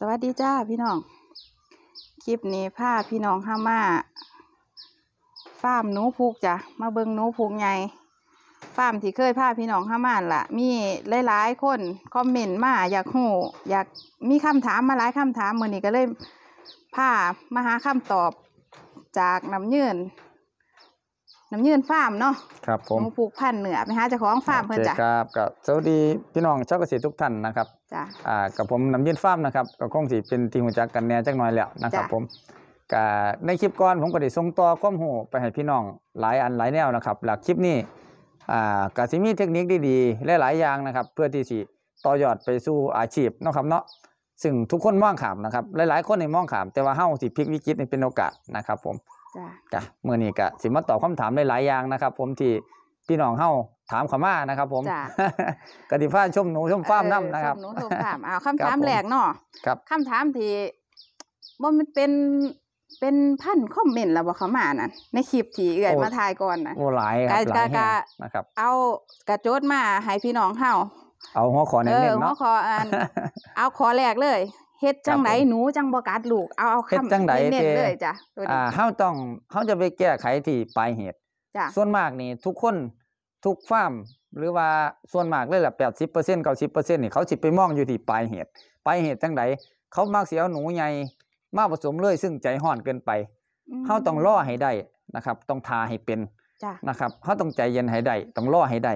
สวัสดีจ้าพี่น้อง คลิปนี้ผ้าพี่น้องห้ามาฟาร์มหนูพูกจ้ะมาเบิงหนูพูกไงฟาร์มที่เคยผ้าพี่น้องห้ามาล่ะ มีหลายๆคนคอมเมนต์มา อยากหูอยากมีคำถามมาหลายคำถามเมื่อนี้ก็เลยผ้ามาหาคำตอบจากน้ำยืนน้ำยืนฟาร์มเนาะครับผมหูผูกพันเหนือไหมฮะจะของฟาร์มเพื่อนจ้ะครับก็สวัสดีพี่น้องชาวเกษตรทุกท่านนะครับจ้ะอ่ากับผมน้ำยืนฟาร์มนะครับก็คงสิเป็นทีมหัวจักกันแน่จักหน่อยแล้วนะครับผมก็ในคลิปก่อนผมก็ได้ส่งต่อความหูไปให้พี่น้องหลายอันหลายแนวนะครับ หลักคลิปนี้อ่ากสิมีเทคนิคดีๆหลายอย่างนะครับ เพื่อที่สิต่อยอดไปสู่อาชีพนะครับเนาะซึ่งทุกคนมองขามนะครับหลายๆคนในมองขาม แต่ว่าเฮ้าสิพลิกวิกฤตเป็นโอกาสนะครับ ผมจ้ะเมื่อนี้ก็สิมาตอบคำถามหลายอย่างนะครับ ผมที่พี่น้องเฮาถามขามานะครับ ผมกติฟ้าชมหนูชมฟ้ามน้ำนะครับชมหนูชมฟ้ามอ้าวคำถามแรกเนาะคำถามที่มันเป็นเป็นพันคอมเมนต์ล้บอกเขามานั่นในคลิปที่เอื่อย มาถ่ายก่อนนะโอ้หลายครับหลายแหนะครับ เอากระโจดมาให้พี่น้องเฮาเอาหัวขอเน้นเนาะหัวขออันเอาขอแรกเลยเฮ็ดจังไดหนูจังบ่กัดลูกเอาเอาคำจังไดเน้นเลยจ้ะอ่าเฮาต้องเฮาจะไปแก้ไขที่ปลายเหตุจ้ะส่วนมากนี่ทุกคนทุกฟาร์มหรือว่าส่วนมากเลยล่ะแปดสิบเปอร์เซ็นต์เก้าสิบเปอร์เซ็นต์นี่เขาสิไปมองอยู่ที่ปลายเหตุปลายเหตุจังไดเขามักเสียหนูใหญ่มากผสมเลยซึ่งใจห่อนเกินไปเฮาต้องล่อให้ได้นะครับ ต้องทาให้เป็นนะครับเฮาต้องใจเย็นให้ได้ต้องล่อให้ได้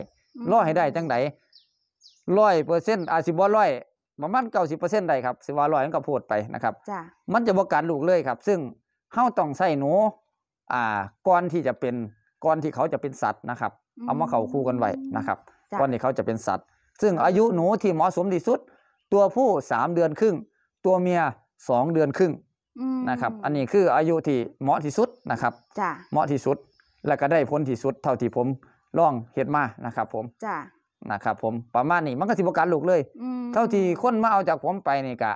ล่อให้ได้จังไดร้อยเปอร์เซ็นต์อาจสิบ่ร้อยประมาณเก้าสิบเปอร์เซ็นต์ใดครับสิว่าลอยมันก็พูดไปนะครับมันจะบวกการลูกเลยครับ ซึ่งเข้าต้องใส่หนูอ่าก้อนที่จะเป็นก้อนที่เขาจะเป็นสัตว์นะครับ เอามาเข่าคู่กันไว้นะครับก้อนที่เขาจะเป็นสัตว์ ซึ่งอายุหนูที่เหมาะสมที่สุด ตัวผู้สามเดือนครึ่งตัวเมียสองเดือนครึ่งนะครับ อันนี้คืออายุที่เหมาะที่สุดนะครับเหมาะที่สุดและก็ได้ผลที่สุดเท่าที่ผมลองเห็นมานะครับ ผมจ้านะครับผมประมาณนี้มันก็สิบการลูกเลย เท่าที่คนมาเอาจากผมไปนี่กะ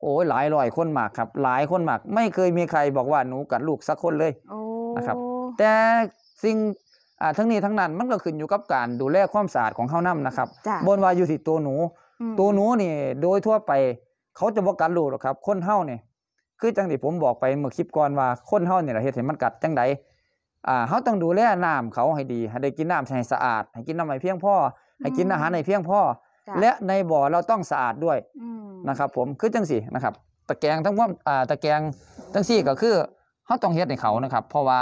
โอ้ยหลายร้อยคนมากครับ หลายคนมากไม่เคยมีใครบอกว่าหนูกัดลูกสักคนเลยนะครับ แต่สิ่งทั้งนี้ทั้งนั้นมันก็ขึ้นอยู่กับการดูแลความสะอาดของข้าวน้ำนะครับบนวายุสิตัวหนู ตัวหนูนี่โดยทั่วไป เขาจะบอกกัดลูกหรอกครับ คนเท่าเนี่ยคือจังที่ผมบอกไปเมื่อคลิปก่อนว่าคนเท่าเนี่ยเราเห็นมันกัดจังไดอ่าเขาต้องดูแลน้ำเขาให้ดีให้ได้กินน้ำให้สะอาด ให้กินน้ำให้เพียงพอให้กินอาหารให้เพียงพอและในบ่อเราต้องสะอาดด้วยนะครับ ผมคือจังสี่นะครับ ตะแกรงทั้งว่าอ่าตะแกรงจั้งสี่ก็คือเขาต้องเฮ็ดในเขานะครับ เพราะว่า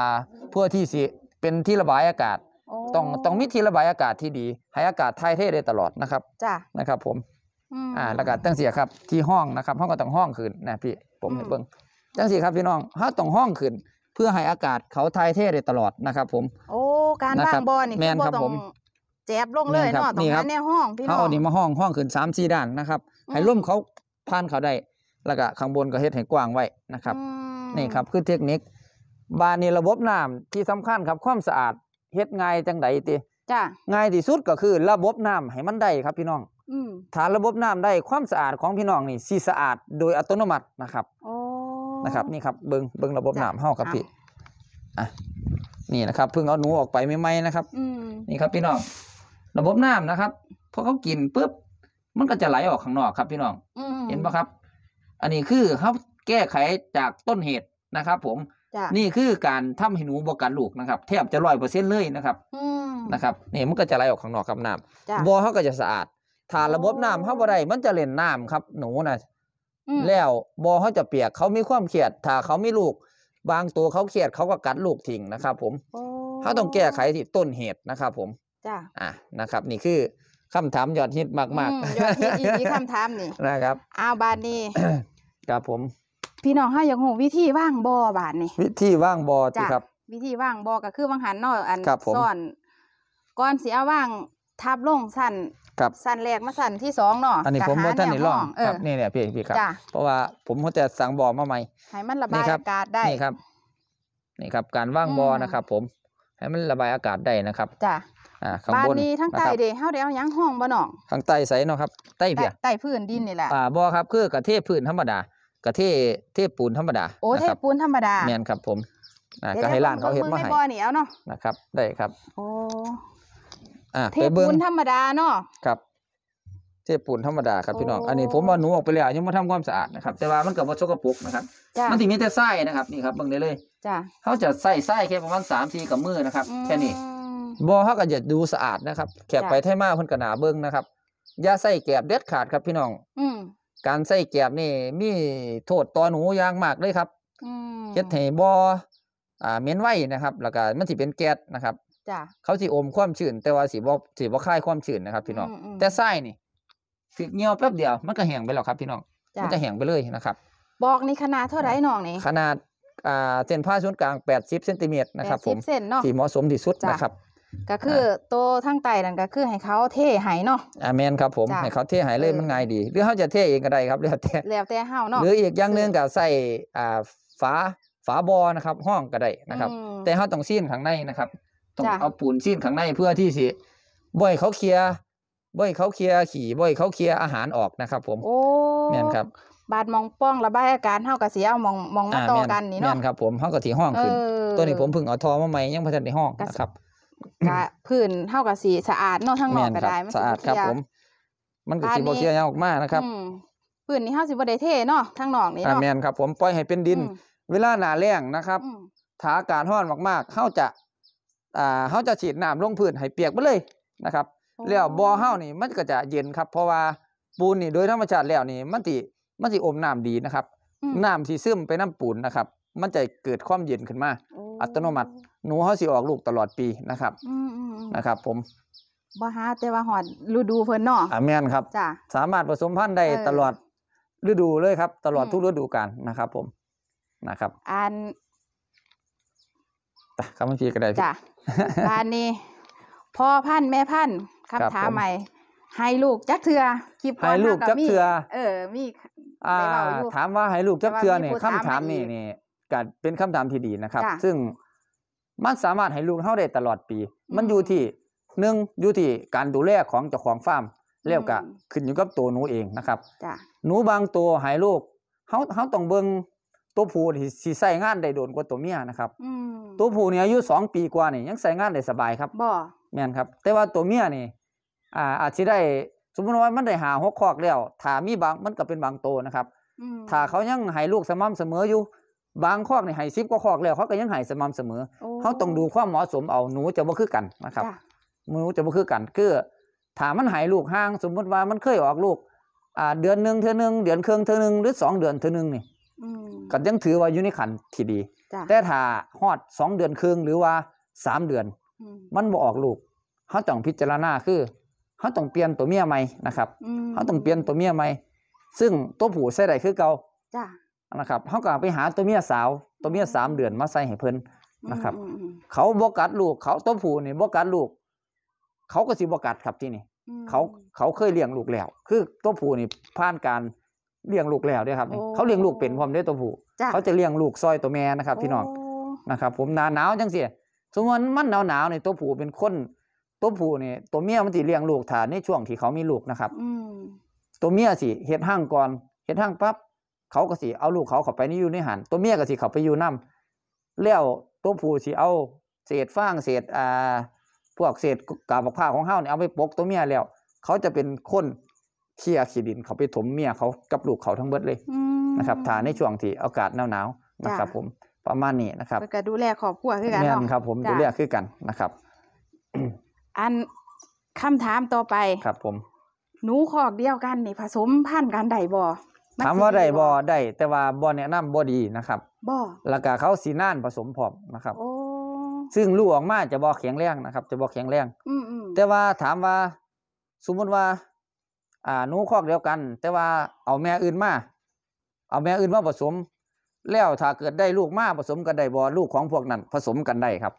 เพื่อที่สิเป็นที่ระบายอากาศต้องต้องมีที่ระบายอากาศที่ดี ให้อากาศไทยเทได้ตลอดนะครับ จ้านะครับ ผมอ่าอากาศจตั้งสี่ครับที่ห้องนะครับห้องก็ต้องห้องขึ้นนะพี่ผมเหนเบิ้งตั้งสี่ครับพี่น้องเขาต้องห้องขึ้นเพื่อให้อากาศเขาทายเทได้ตลอดนะครับ ผม โอ้การนะวาบงบอลนี่แมนครับผมแจบลงเลยเนาะตรงนั้นในห้องพี่น้เขาองเอานี่มาห้องห้องขึ้นสามสี่ด้านนะครับให้ร่มเขาพันเขาได้แล้วก็ข้างบนก็เฮ็ดให้กว้างไว้นะครับ นี่ครับ คือเทคนิค บานในระบบน้ำที่สำคัญครับความสะอาดเฮ็ดง่ายจังไดตีจ้ไง่ายที่สุดก็คือ ระบบน้ำให้มันได้ครับพี่น้องอืมฐานระบบน้ำได้ความสะอาดของพี่น้องนี่สีสะอาด โดยอัตโนมัตินะครับนะครับนี่ครับเบิงเบิงระบบน้ำเห่าครับพี่อ่ะนี่นะครับเพิ่งเอาหนูออกไปไม่ไหมนะครับนี่ครับ พี่น้องระบบน้ำนะครับพอเขากินปุ๊บมันก็จะไหลออกข้างนอกครับ พี่น้องเห็นปะครับ อันนี้คือเขาแก้ไขจากต้นเหตุนะครับ ผมนี่คือการทำให้หนูบวกกันลูกนะครับแทบจะร้อยเปอร์เซ็นต์เลยนะครับนะครับนี่มันก็จะไหลออกข้างนอกครับน้ำบ่อเขาก็จะสะอาดถ้าระบบน้ำเขาบ่ได้มันจะเล่นน้ำครับ หนูนะแล้วบอเขาจะเปียกเขามีความเครียด ถ้าเขาไม่ลูกบางตัวเขาเครียดเขาก็กัดลูกทิ้งนะครับผม้เขาต้องแก้ไขที่ต้นเหตุนะครับผมจ้ะอ่ะนะครับ นี่คือคำถามยอดฮิตมากๆยอดฮิตอีกคำถามนี่นะครับอ้าวบานนี้ครับผม พี่น้องให้ยังหูวิธีว่างบ่อบานนี่วิธีว่างบอจ้ะครับ วิธีว่างบ่อก็คือวางหันนออันซ่อนก่อนสียว่างทับลงสั้นครับสั่นแรกมาสั่นที่สองเนาะอันนี้ผมว่าท่านนี่ลองครับนี่เนี่ยพี่พี่ครับ เพราะว่าผมเขาจะสั่งบ่อมาใหม่ ให้มันระบายอากาศได้ นี่ครับ นี่ครับ การว่างบ่อนะครับ ผม ให้มันระบายอากาศได้นะครับ จ้ะบ้านนี้ทั้งใต้เดี๋ยวเฮาเดี๋ยวยังห้องบ่หนองั้งใต้ใสเนาะครับใต้เพียใต้พื้นดินนี่แหละอบ่อครับคือกระเทพื้นธรรมดากระเทเทปูนธรรมดาโอ้ เทปูนธรรมดาีมนครับผมก็ให้ร้านเขาเห็นมาให้เหนียวเนาะ นะครับ ได้ครับ โอ้อเทไปูนธรรมดาเนาะ ครับเทปูนธรรมดาครับพี่น้อง อันนี้ผมว่าหนูออกไปแล้วยังไม่ทำความสะอาดนะครับ แต่ว่ามันเกิดมาชกกระปุกนะครับ มันถึงมีแต่ไส้นะครับนี่ครับบิงได้เลยจ้าเขาจะใส่ไส้แค่ประมาณสามทีกับมือนะครับ แค่นี้บอเขาก็จะดูสะอาดนะครับแขกะไปไทยมาเพิ่นกระหนาเบิ้งนะครับอย่าใส่แกบเด็ดขาดครับพี่น้อง อืการใส่แกบนี่ มีโทษต่อหนูอย่างมากเลยครับเฮ็ดให้บอ่าเม้นไว้นะครับ แล้วก็มันติเป็นแก๊สนะครับจ้ะเขาสิอมความชื้นแต่ว่าสีบ่สีบ่คายความชื้นนะครับพี่น้องแต่ไส้นี่สึเงียวแป๊บเดียวมันก็แห้งไปแล้วครับพี่น้องมันจะแห้งไปเลยนะครับ บอกในขนาดเท่าไรน้อง นี่ ขนาดอ่าเส้นผ้าศูนย์กลาง 80เซนติเมตรนะครับ ผมเซนที่เหมาะสมที่สุดนะครับ ก็คือโตทั้งไตนั่นก็คือให้เขาเทาหเนาะอาเมนครับผมให้เขาเทหายเลยมันง่ายดี หรือเขาจะเทเองก็ได้ครับแล้วแต่แล้วแต่เขาเนาะหรืออีกอย่างหนึงก็ใส่อ่าฝาฝาบอนะครับ ห้องก็ได้นะครับ แต่เขาต้องซีนข้างในนะครับต้องเอาปูนซิ่นข้างในเพื่อที่สิบ่อยเขาเคลียบ่อยเขาเคลียขี่บ่อยเขาเคลียอาหารออกนะครับ ผม โอ้เนี่ยครับ บาดมองป้องระบายอาการเท่ากัสเสียมองมองมาต่อกันนี่เนาะเนี่ยครับ ผมเท่ากัะี่ห้องขึ้น ตัวนี้ผมพึ่งเอาทอมาใหม่ยังพัฒนาห้องนะครับกะพื้นเท่ากับสีสะอาดเนาะทั้งนอกก็ได้สะอาดครับผมมันก็สีบ่เคลียยังออกมานะครับพื้นนี้เท่าสิบ่ได้เทเนาะทั้งนอกนี่เนาะแม่นครับ ผมปล่อยให้เป็นดิน เวลาหนาแรงนะครับ ถ้าอากาศร้อนมากๆเ้าจะ่าเขาจะฉีดน้ำลงพื้นให้เปียกไปเลยนะครับแล้วบ่อเฮานี่มันก็จะเย็นครับเพราะว่าปูนนี่โดยธรรมชาติแล้วนี่มันติมันติอมน้ำดีนะครับน้ำที่ซึมไปน้ำปูนนะครับ มันจะเกิดความเย็นขึ้นมา อัตโนมัติ หนูเขาสิออกลูกตลอดปีนะครับ นะครับ ผมบ่ฮาแต่ว่าหอดฤดูเพิ่นเนาะอ่าแม่นครับจ้สามารถผสมพันธุ์ได้ตลอดฤดูเลยครับ ตลอดทุกฤดูกาลนะครับ ผมนะครับ อันคำพีก็ได้จ้ะบ้านนี้พ่อพันแม่พันคำถามใหม่ให้ลูกจักเถือคลิปให้ลูกจักเถือเออมี อ่า ถามว่าให้ลูกจักเถือเนี่ยคำถามนี่นี่กดเป็นคำถามที่ดีนะครับ ซึ่งมันสามารถให้ลูกเท่าได้ตลอดปี มันอยู่ที่หนึ่งอยู่ที่การดูแลของเจ้าของฟาร์มเรียกกะขึ้นอยู่กับตัวหนูเองนะครับหนูบางตัวหายลูกเขาเขาต้องเบิ้งตัวผู้ที่สิใส่งานได้โดนกว่าตัวเมียนะครับตัวผู้เนี่ยอายุสองปีกว่านี่ยังใส่งานได้สบายครับบ่แม่นครับ แต่ว่าตัวเมียนี่ อ่า อาจจะได้สมมติว่ามันได้หาหกคอกแล้วถามีบางมันก็เป็นบางโตนะครับถ้าเขายังให้ลูกสม่ำเสมออยู่ บางคอกนี่หหยซิบกวคอกแล้ว เขาก็ยังให้สม่ำเสมอเขาต้องดูความเหมาะสมเอาหนูจะบ่คือกันนะครับหนูจะบ่คือกันคือถามมันหายลูกห่าง สมมุติว่ามันเคยออกลูกอ่าเดือนหนึ่งเท่อหนึ่งเดือนครึ่งเท่อหนึ่งหรือสองเดือนเท่อหนึ่งนี่ก็ยังถือว่าอยู่ในขันที่ดี แต่ถ้าหอดสองเดือนครึ่งหรือว่าสามเดือน มันบ่ออกลูก เขาต้องพิจารณาคือเขาต้องเปลี่ยนตัวเมียใหม่นะครับเขาต้องเปลี่ยนตัวเมียใหม่ซึ่งตัวผู้ใส่ไดคือเก่านะครับเขากลับไปหาตัวเมียสาว ตัวเมียสามเดือนมาใส่ให้เพิ่นนะครับ เขาบวกัดลูก เขาตัวผู้นี่บวกัดลูก เขาก็สิบวกัดครับที่นี่เขาเขาเคยเลี้ยงลูกแล้ว คือตัวผู้นี่ผ่านการเลี้ยงลูกแล้วด้วยครับเขาเลี้ยงลูกเป็นพร้อมด้วยตัวผู้เขาจะเลี้ยงลูกซอยตัวแม่นะครับพี่น้องนะครับผมหนาหนาวจังสิสมมติมันหนาวหนาวในตัวผู้เป็นคนตัวผู้เนี่ยตัวเมียมันจะเลี้ยงลูกฐานในช่วงที่เขามีลูกนะครับอตัวเมียสิเห็ดห้างก่อนเห็ดห้างปั๊บเขาก็สิเอาลูกเขาเข้าไปในอยู่ในหันตัวเมียก็สิเข้าไปอยู่น้ำแล้วตัวผู้สิเอา เศษฟาง เศษอ่าพวกเศษกาบผกผ้าของเฮาเนี่ยเอาไปปกตัวเมียแล้วเขาจะเป็นคนเคียรขีดินเขาไปถมเมียเขากับลูกเขาทั้งเบิดเลยนะครับถ่าในช่วงที่อากาศหนาวๆนะครับ ผมประมาณนี้นะครับก็ดูแลครอบครัวคือกันนี่นครับ ผมดูแลคือกันนะครับ อันคำถามต่อไป ครับผม หนูขอกเดียวกันนี่ผสมพันธุ์กันได้บ่ถามว่าได้บ่ได้ แต่ว่าบ่แนะนำบ่ดีนะครับบ่แล้วก็เขาสีน่านผสมพร้อมนะครับอซึ่งลูกออกมาจะบ่แข็งแรงนะครับ จะบ่แข็งแรง อืแต่ว่าถามว่า สมมติว่าอ่าหนูคอกเดียวกัน แต่ว่าเอาแม่อื่นมาเอาแม่อื่นมาผสม แล้วถ้าเกิดได้ลูกมาผสมกันได้บ่ลูกของพวกนั้นผสมกันได้ครับ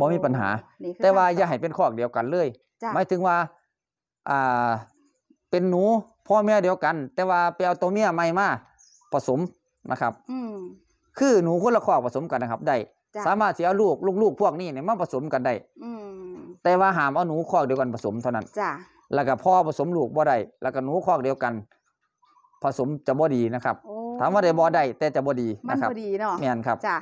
บ่มีปัญหา แต่ว่าอย่าให้เป็นคอกเดียวกันเลยหมายถึงว่าอ่าเป็นหนูพ่อแม่เดียวกัน แต่ว่าไปเอาตัวเมียใหม่มาผสมนะครับคือหนูคนละคอกผสมกันนะครับได้สามารถเสียลูกลูกๆพวกนี้เนี่ยมาผสมกันได้แต่ว่าหามเอาหนูคอกเดียวกันผสม เท่านั้นจ้แล้วก็พ่อผสมลูกบ่ได้แล้วก็หนูคอกเดียวกัน ผสมจะบ่ดีนะครับ ถามว่าได้บ่ได้แต่จะบ่ดีนะครับดีเนาะแม่นครับจ้ะ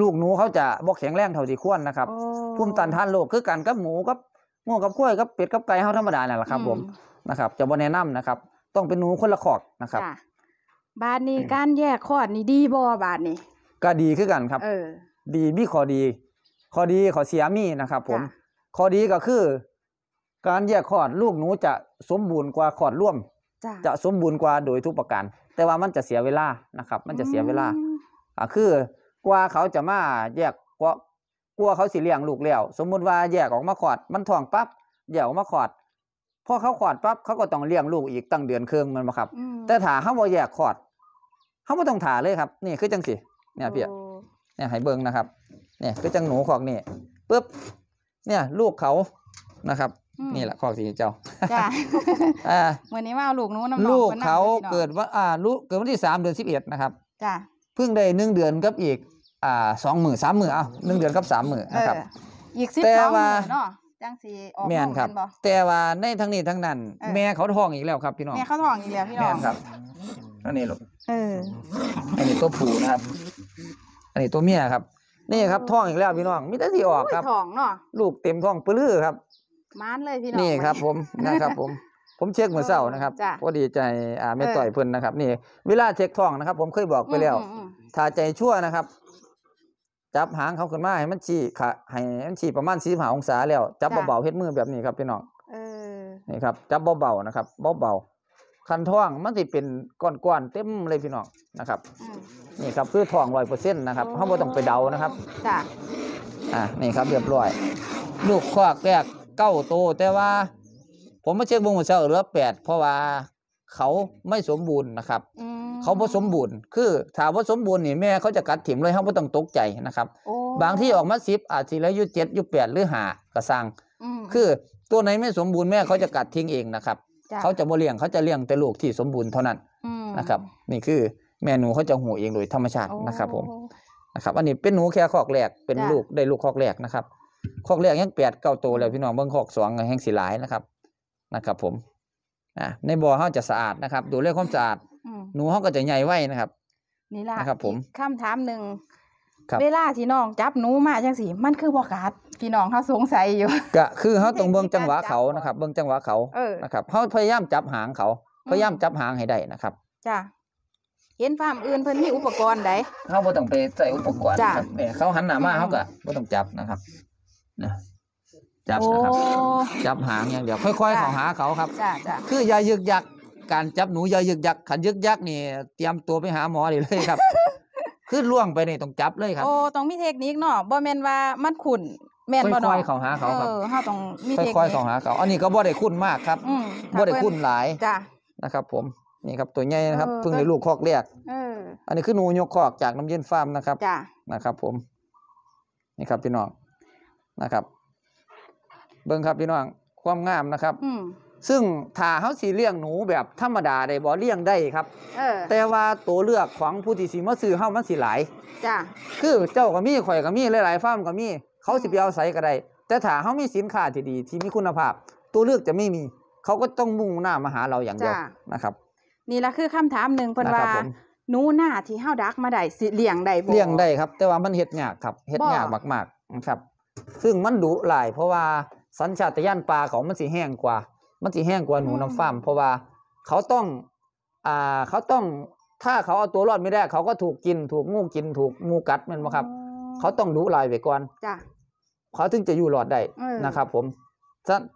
ลูกหนูเขาจะบ่แข็งแรงเท่าที่ควรนะครับภูมิต้านทานโรคคือกันกับหมูกับงูกับกล้วยกับเป็ดกับไก่เฮาธรรมดานั่นแหละครับผมนะครับ จะบ่แนะนำนะครับ ต้องเป็นหนูคนละขอกนะครับบ้านนี้การแยกคอดนี่ดีบ่บ้านนี้ ก็ดีคือกันครับเออดีมีข้อดีข้อดีข้อเสียมีนะครับ ผมข้อดีก็คือการแยกคลอดลูกหนูจะสมบูรณ์กว่าคลอดร่วมจะสมบูรณ์กว่าโดยทุกประการแต่ว่ามันจะเสียเวลานะครับ มันจะเสียเวลาคือกว่าเขาจะมาแยกกว่ากลัวเขาสิเลี้ยงลูกแล้วสมมุติว่าแยกออกมาขอด มันท้องปั๊บแยกออกมาขอดพอเขาขอดปั๊บเขาก็ต้องเลี้ยงลูกอีกตั้งเดือนครึ่งมันมาครับ แต่ถ้าเขาบ่แยกขอดเขาไม่ต้องถ่าเลยครับนี่คือจังสิเนี่ยเพียเนี่ยใหเบิ์งนะครับเนี่ยคือจังหนูของนี่ปุ๊บเนี่ยลูกเขานะครับนี่แหละข้อสี่เจ้าจ้าเมื่อนี้ว่าลูกนู้นน้ำลูกเขาเกิดว่าอ่าลูกเกิดวันที่สามเดือนสิบเอ็ดนะครับจ้าเพิ่งได้หนึ่งเดือนกับอีกอ่าสองหมื่นสามหมื่นเอาหนึ่งเดือนกับสามหมื่นนะครับอีกสิบสองหมื่นเนาะจังสีออกแม่นครับแต่ว่าในทั้งนี้ทั้งนั้น แม่เขาท้องอีกแล้วครับ พี่น้องแม่เขาท้องอีกแล้วพี่น้องครับอันนี้ลูกเอออันนี้ตัวผูนะครับ อันนี้ตัวเมียครับนี่ครับท้องอีกแล้วพี่น้องมิตรที่ออกครับท้องเนาะลูกเต็มท้องปลื้อครับมานเลยพี่น้องนี่ครับ ผมนะครับ ผม ผมเช็คเมือเส้านะครับพอดีใจอ่าไม่ต่อยเพื่นนะครับ นี่ เวลาเช็คท้องนะครับ ผมเคยบอกไปแล้วถ้าใจชั่วนะครับ จับหางเขาขึ้นมาให้มันฉี่ขาให้มันฉี่ประมาณสี่สิบหาองศาแล้วจับเบาๆเฮ็ดมือแบบนี้ครับพี่น้องนี่ครับจับเบาๆนะครับเบาๆคันท้องมันจิเป็นก้อนๆเต็มเลยพี่น้องนะครับ นี่ครับคือท้องลอยเปอร์เซ็นต์นะครับเขาบ่ต้องไปเดานะครับอ่านี่ครับเรียบร้อย ลูกควักแยกเก้าโตแต่ว่า ผมมาเช็คบงหัเช้าเหลือแปดเพราะว่าเขาไม่สมบูรณ์นะครับ เขาผสมบูรณ์คือถามว่าสมบูรณ์นี่แม่เขาจะกัดถิ่มเลยเขาไม่ต้องตกใจนะครับ บางที่ออกมาสิบอาจจะแล้วยุเจ็ดยุแปดหรือหากระซังคือตัวไหนไม่สมบูรณ์แม่เขาจะกัดทิ้งเองนะครับ เขาจะโมเลียงเขาจะเลี้ยงแต่ลูกที่สมบูรณ์เท่านั้นนะครับ นี่คือแม่หนูเขาจะหูเองโดยธรรมชาตินะครับผมนะครับ อันนี้เป็นหนูแค่คอกแหลกเป็นลูกได้ลูกคอกแหลกนะครับคอกเรกยังแปดเก้าตัวแล้วพี่น้องเบิ้งคอกสองแห้งสีหลายนะครับ นะครับ ผมอในบ่อเขาจะสะอาดนะครับ ดูเรื่องความสะอาด หนูเขาก็จะใหญ่ไว้นะครับนี่ล่ะครับ ผมคำถามหนึ่งเวลาที่น้องจับหนูมาจังสีมันคือบ่กัดพี่น้องเขาสงสัยอยู่ก็คือเขาตรงเบื้องจังหวะเขานะครับ เบื้องจังหวะเขานะครับเขาพยายามจับหางเขาพยายามจับหางให้ได้นะครับจ้าเห็นฟาร์มอื่นเพิ่นมีอุปกรณ์ใดเขาบ่ต้องไปใส่อุปกรณ์จ้าเขาหันหน้ามาเขาก็บ่ต้องจับนะครับนะจับนะครับจับหางอย่างเดียว ค่อยๆข้ะขหาเขาครับคืออย่ายึกยัก การจับหนูอย่ายึกยักขันยึกยักนี่ เตรียมตัวไปหาหมอเลยครับคือล่วงไปนี่ต้องจับเลยครับ โอ้ต้องมีเทคนิคเนาะบ่แมนว่ามันขุนแมนบ่เนาะค่อยๆเขาหาเขาครับเออห้าต้องมีเทคนิคค่อยๆเขาหาเขาอันนี้ก็บ่ได้ขุนมากครับบ่ได้ขุนหลายนะครับ ผม นี่ครับตัวใหญ่นะครับเพิ่งได้ลูกคอกเรียกอันนี้คือหนูยกคอกจากน้ำเย็นฟาร์มนะครับนะครับผมนี่ครับพี่น้องนะครับ เบิ่งครับ พี่น้องความงามนะครับซึ่งถ้าเฮาสีเลี้ยงหนูแบบธรรมดาได้บ่เลี้ยงได้ครับออแต่ว่าตัวเลือกของผู้ที่สีมาซื้อเฮามันสีหลายจ้าคือเจ้าก็มีข่อยก็มีหลายๆฟาร์มก็มี เขาสิไปเอาใส่ก็ได้แต่ถ้าเขามีสินค้าที่ดี ที่มีคุณภาพ ตัวเลือกจะไม่มี เขาก็ต้องมุ่งหน้ามาหาเราอย่างเดียวนะครับ นี่ละคือคำถามหนึ่งเพิ่นะว่ารหนูหน้าที่เฮาดักมาได้สิเลี้ยงได้บ่เลี้ยงได้ครับ แต่ว่ามันเฮ็ดยากครับเฮ็ดยาก มากๆนะครับซึ่งมันดุหลายเพราะว่าสัญชาตญาณปลาของมันสีแห้งกว่า มันสีแห้งกว่าหนูน้ำฟ้ามเพราะว่าเขาต้องอ่าเขาต้องถ้าเขาเอาตัวรอดไม่ได้ เขาก็ถูกกิน ถูกงูกิน ถูกงูกัดมันบ่ครับ เขาต้องดุหลายไปก่อนจ้ะเขาถึงจะอยู่รอดได้นะครับ ผม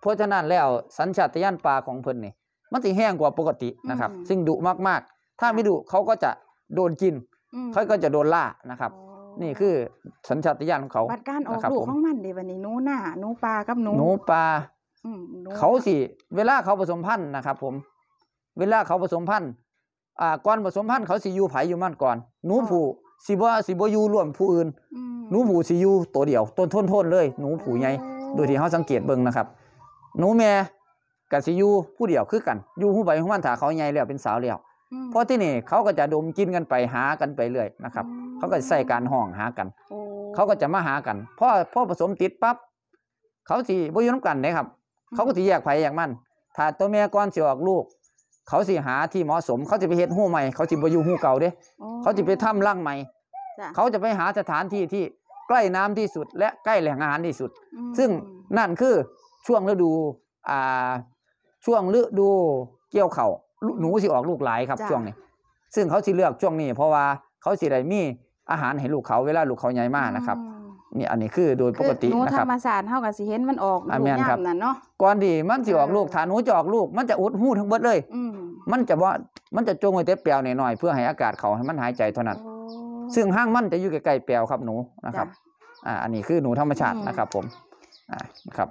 เพราะฉะนั้นแล้วสัญชาตญาณปลาของเพิ่นนี่มันสีแห้งกว่าปกตินะครับ ซึ่งดุมาก ๆ ถ้าไม่ดุเขาก็จะโดนกินเขาก็จะโดนล่านะครับนี่คือสัญชาตญาณของเขาบัดการออกลูกของมันเดีวันนี้นูหน้านูปลากับนูหนูปลาเขาสิ เวลาเขาผสมพันธุ์นะครับ ผม เวลาเขาผสมพันธุ์ อ่า ก่อนผสมพันธุ์เขาสิยูไผอยู่มั่นก่อน หนูผูสิบ่สิบ่ายูร่วมผู้อื่นหนูผูสิยูตัวเดียว ต้นทนนเลย หนูผูใหญ่ โดยที่เขาสังเกตเบิ่งนะครับ หนูแม่กับสิยูผู้เดียวคือกันยูผู้ใบของมันถ้าเขาใหญ่แล้วเป็นสาวแล้วเพราะที่นี่เขาก็จะดมกินกันไปหากันไปเรื่อยนะครับเขาก็ใส่การห้องหากัน เขาก็จะมาหากันพ่อพ่อผสมติดปั๊บ เขาสีบ่ยุ้ำกันนะครับ เขาก็สีแยกไผ่อย่างมัน ถ้าตัวแม่ก้อนสิออกลูก เขาสีหาที่เหมาะสม เขาจะไปเฮ็ดหู้ใหม่ เขาสีบ่อยู่หู้เก่าเด้เขาจะไปถ้ำร่างใหม่เขาจะไปหาสถานที่ที่ใกล้น้ำที่สุดและใกล้แหล่งอาหารที่สุด ซึ่งนั่นคือช่วงฤดู อ่า ช่วงฤดูเกี่ยวเข่าหนูสิออกลูกหลายครับ ช่วงนี้ ซึ่งเขาสีเลือกช่วงนี้ เพราะว่าเขาสีได้มีอาหารให้ลูกเขาเวลาลูกเขาใหญ่มากนะครับนี่อันนี้คือโดยปกตินะครับธรรมศาสตร์เท่ากับสิเห็นมันออกลูกยามนั่นเนาะก่อนดีมันสิออกลูกฐานหูจะออกลูกมันจะอุดหูทั้งหมดเลยมันจะว่ามันจะจงไว้เต็มเปลวหน่อยๆเพื่อให้อากาศเขาให้มันหายใจเท่านั้นซึ่งห้างมันจะอยู่ใกล้ๆเปลวครับหนูนะครับอ่าอันนี้คือหนูธรรมชาตินะครับผมอ่านะครับ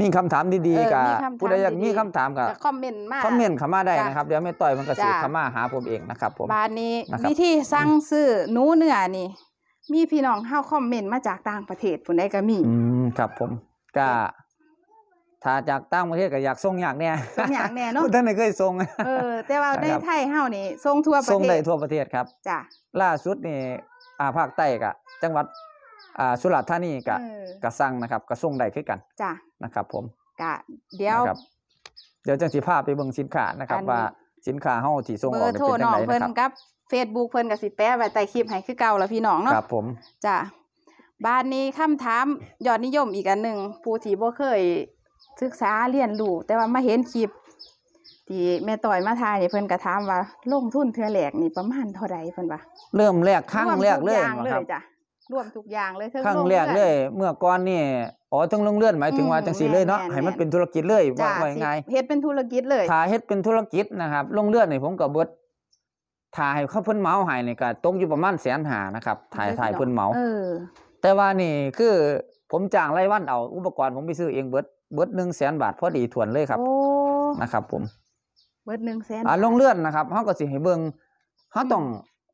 มีคำถามดี ๆกับผู้ใดอยากมีคำถามกับคอมเมนต์มาคอมเมนต์ขามาได้นะครับเดี๋ยวไม่ต่อยมันกระสีขามาหาผมเองนะครับ ผมบ้านนี้วิธีสั่งซื้อหนูเนื้อนี่ มีพี่น้องเข้าคอมเมนต์มาจากต่างประเทศผู้ใดก็มี อืมครับผมก็ถ้าจากต่างประเทศก็อยากส่งอยากเนี่ยส่งอยากแน่เนาะท่านไม่เคยส่งเออ แต่ว่าในไทยเฮานี่ส่งทั่วประเทศส่งได้ทั่วประเทศครับจ้ะล่าสุดนี่อ่าภาคใต้กะ จังหวัดอ่าสุราษฎร์ธานีกะกะสั่งนะครับกระส่งได้คือกัน จ้ะ นะครับผม กะ เดี๋ยวเดี๋ยวจังสิภาพไปเบิ่งสินค้านะครับ ว่าสินค้าเฮาที่ส่งออกเป็นจังได๋นะครับเบอร์โทรน้องเพิ่นกับเฟซบุ๊กเพิ่นกับสิแปะไว้ใต้คลิปให้คือเก่าแล้วพี่น้องเนาะครับผมจ้ะบ้านนี้คำถามยอดนิยมอีกอันหนึ่งผู้ที่บ่เคยศึกษาเรียนรู้แต่ว่ามาเห็นคลิปที่แม่ต่อยมาทายเนี่ยเพิ่นก็ถามว่าลงทุนเทือแหลกนี่ประมาณเท่าไรเพิ่นว่าเริ่มแรกครั้งแรกเลยครับรวมทุกอย่างเลยทั้งรั้งแรกเลย เมื่อก่อนนี่อ๋อทั้งลรงเลือนหมายถึงว่าจังสีเลยเนาะให้มันเป็นธุรกิจเลยว่าไงเฮ็ดเป็นธุรกิจเลยถ้าเฮ็ดเป็นธุรกิจนะครับลรงเลือนนี่ผมกับเบิร์ดถ่ายเข้าเพิ่นเมาหายนี่ก็ตกอยู่ประมาณแสนหานะครับ ถ่ายถ่ายเพิ่นเมาแต่ว่านี่คือผมจ้างไร่วันเอาอุปกรณ์ผมไปซื้อเองเบิร์ดเบิร์ดหนึ่งแสนบาท พอดีถวนเลยครับนะครับ ผม เบิร์ดหนึ่งแสนอ่าลงเลื่อนนะครับเขาก็สิให้เบิ้งเขาต้อง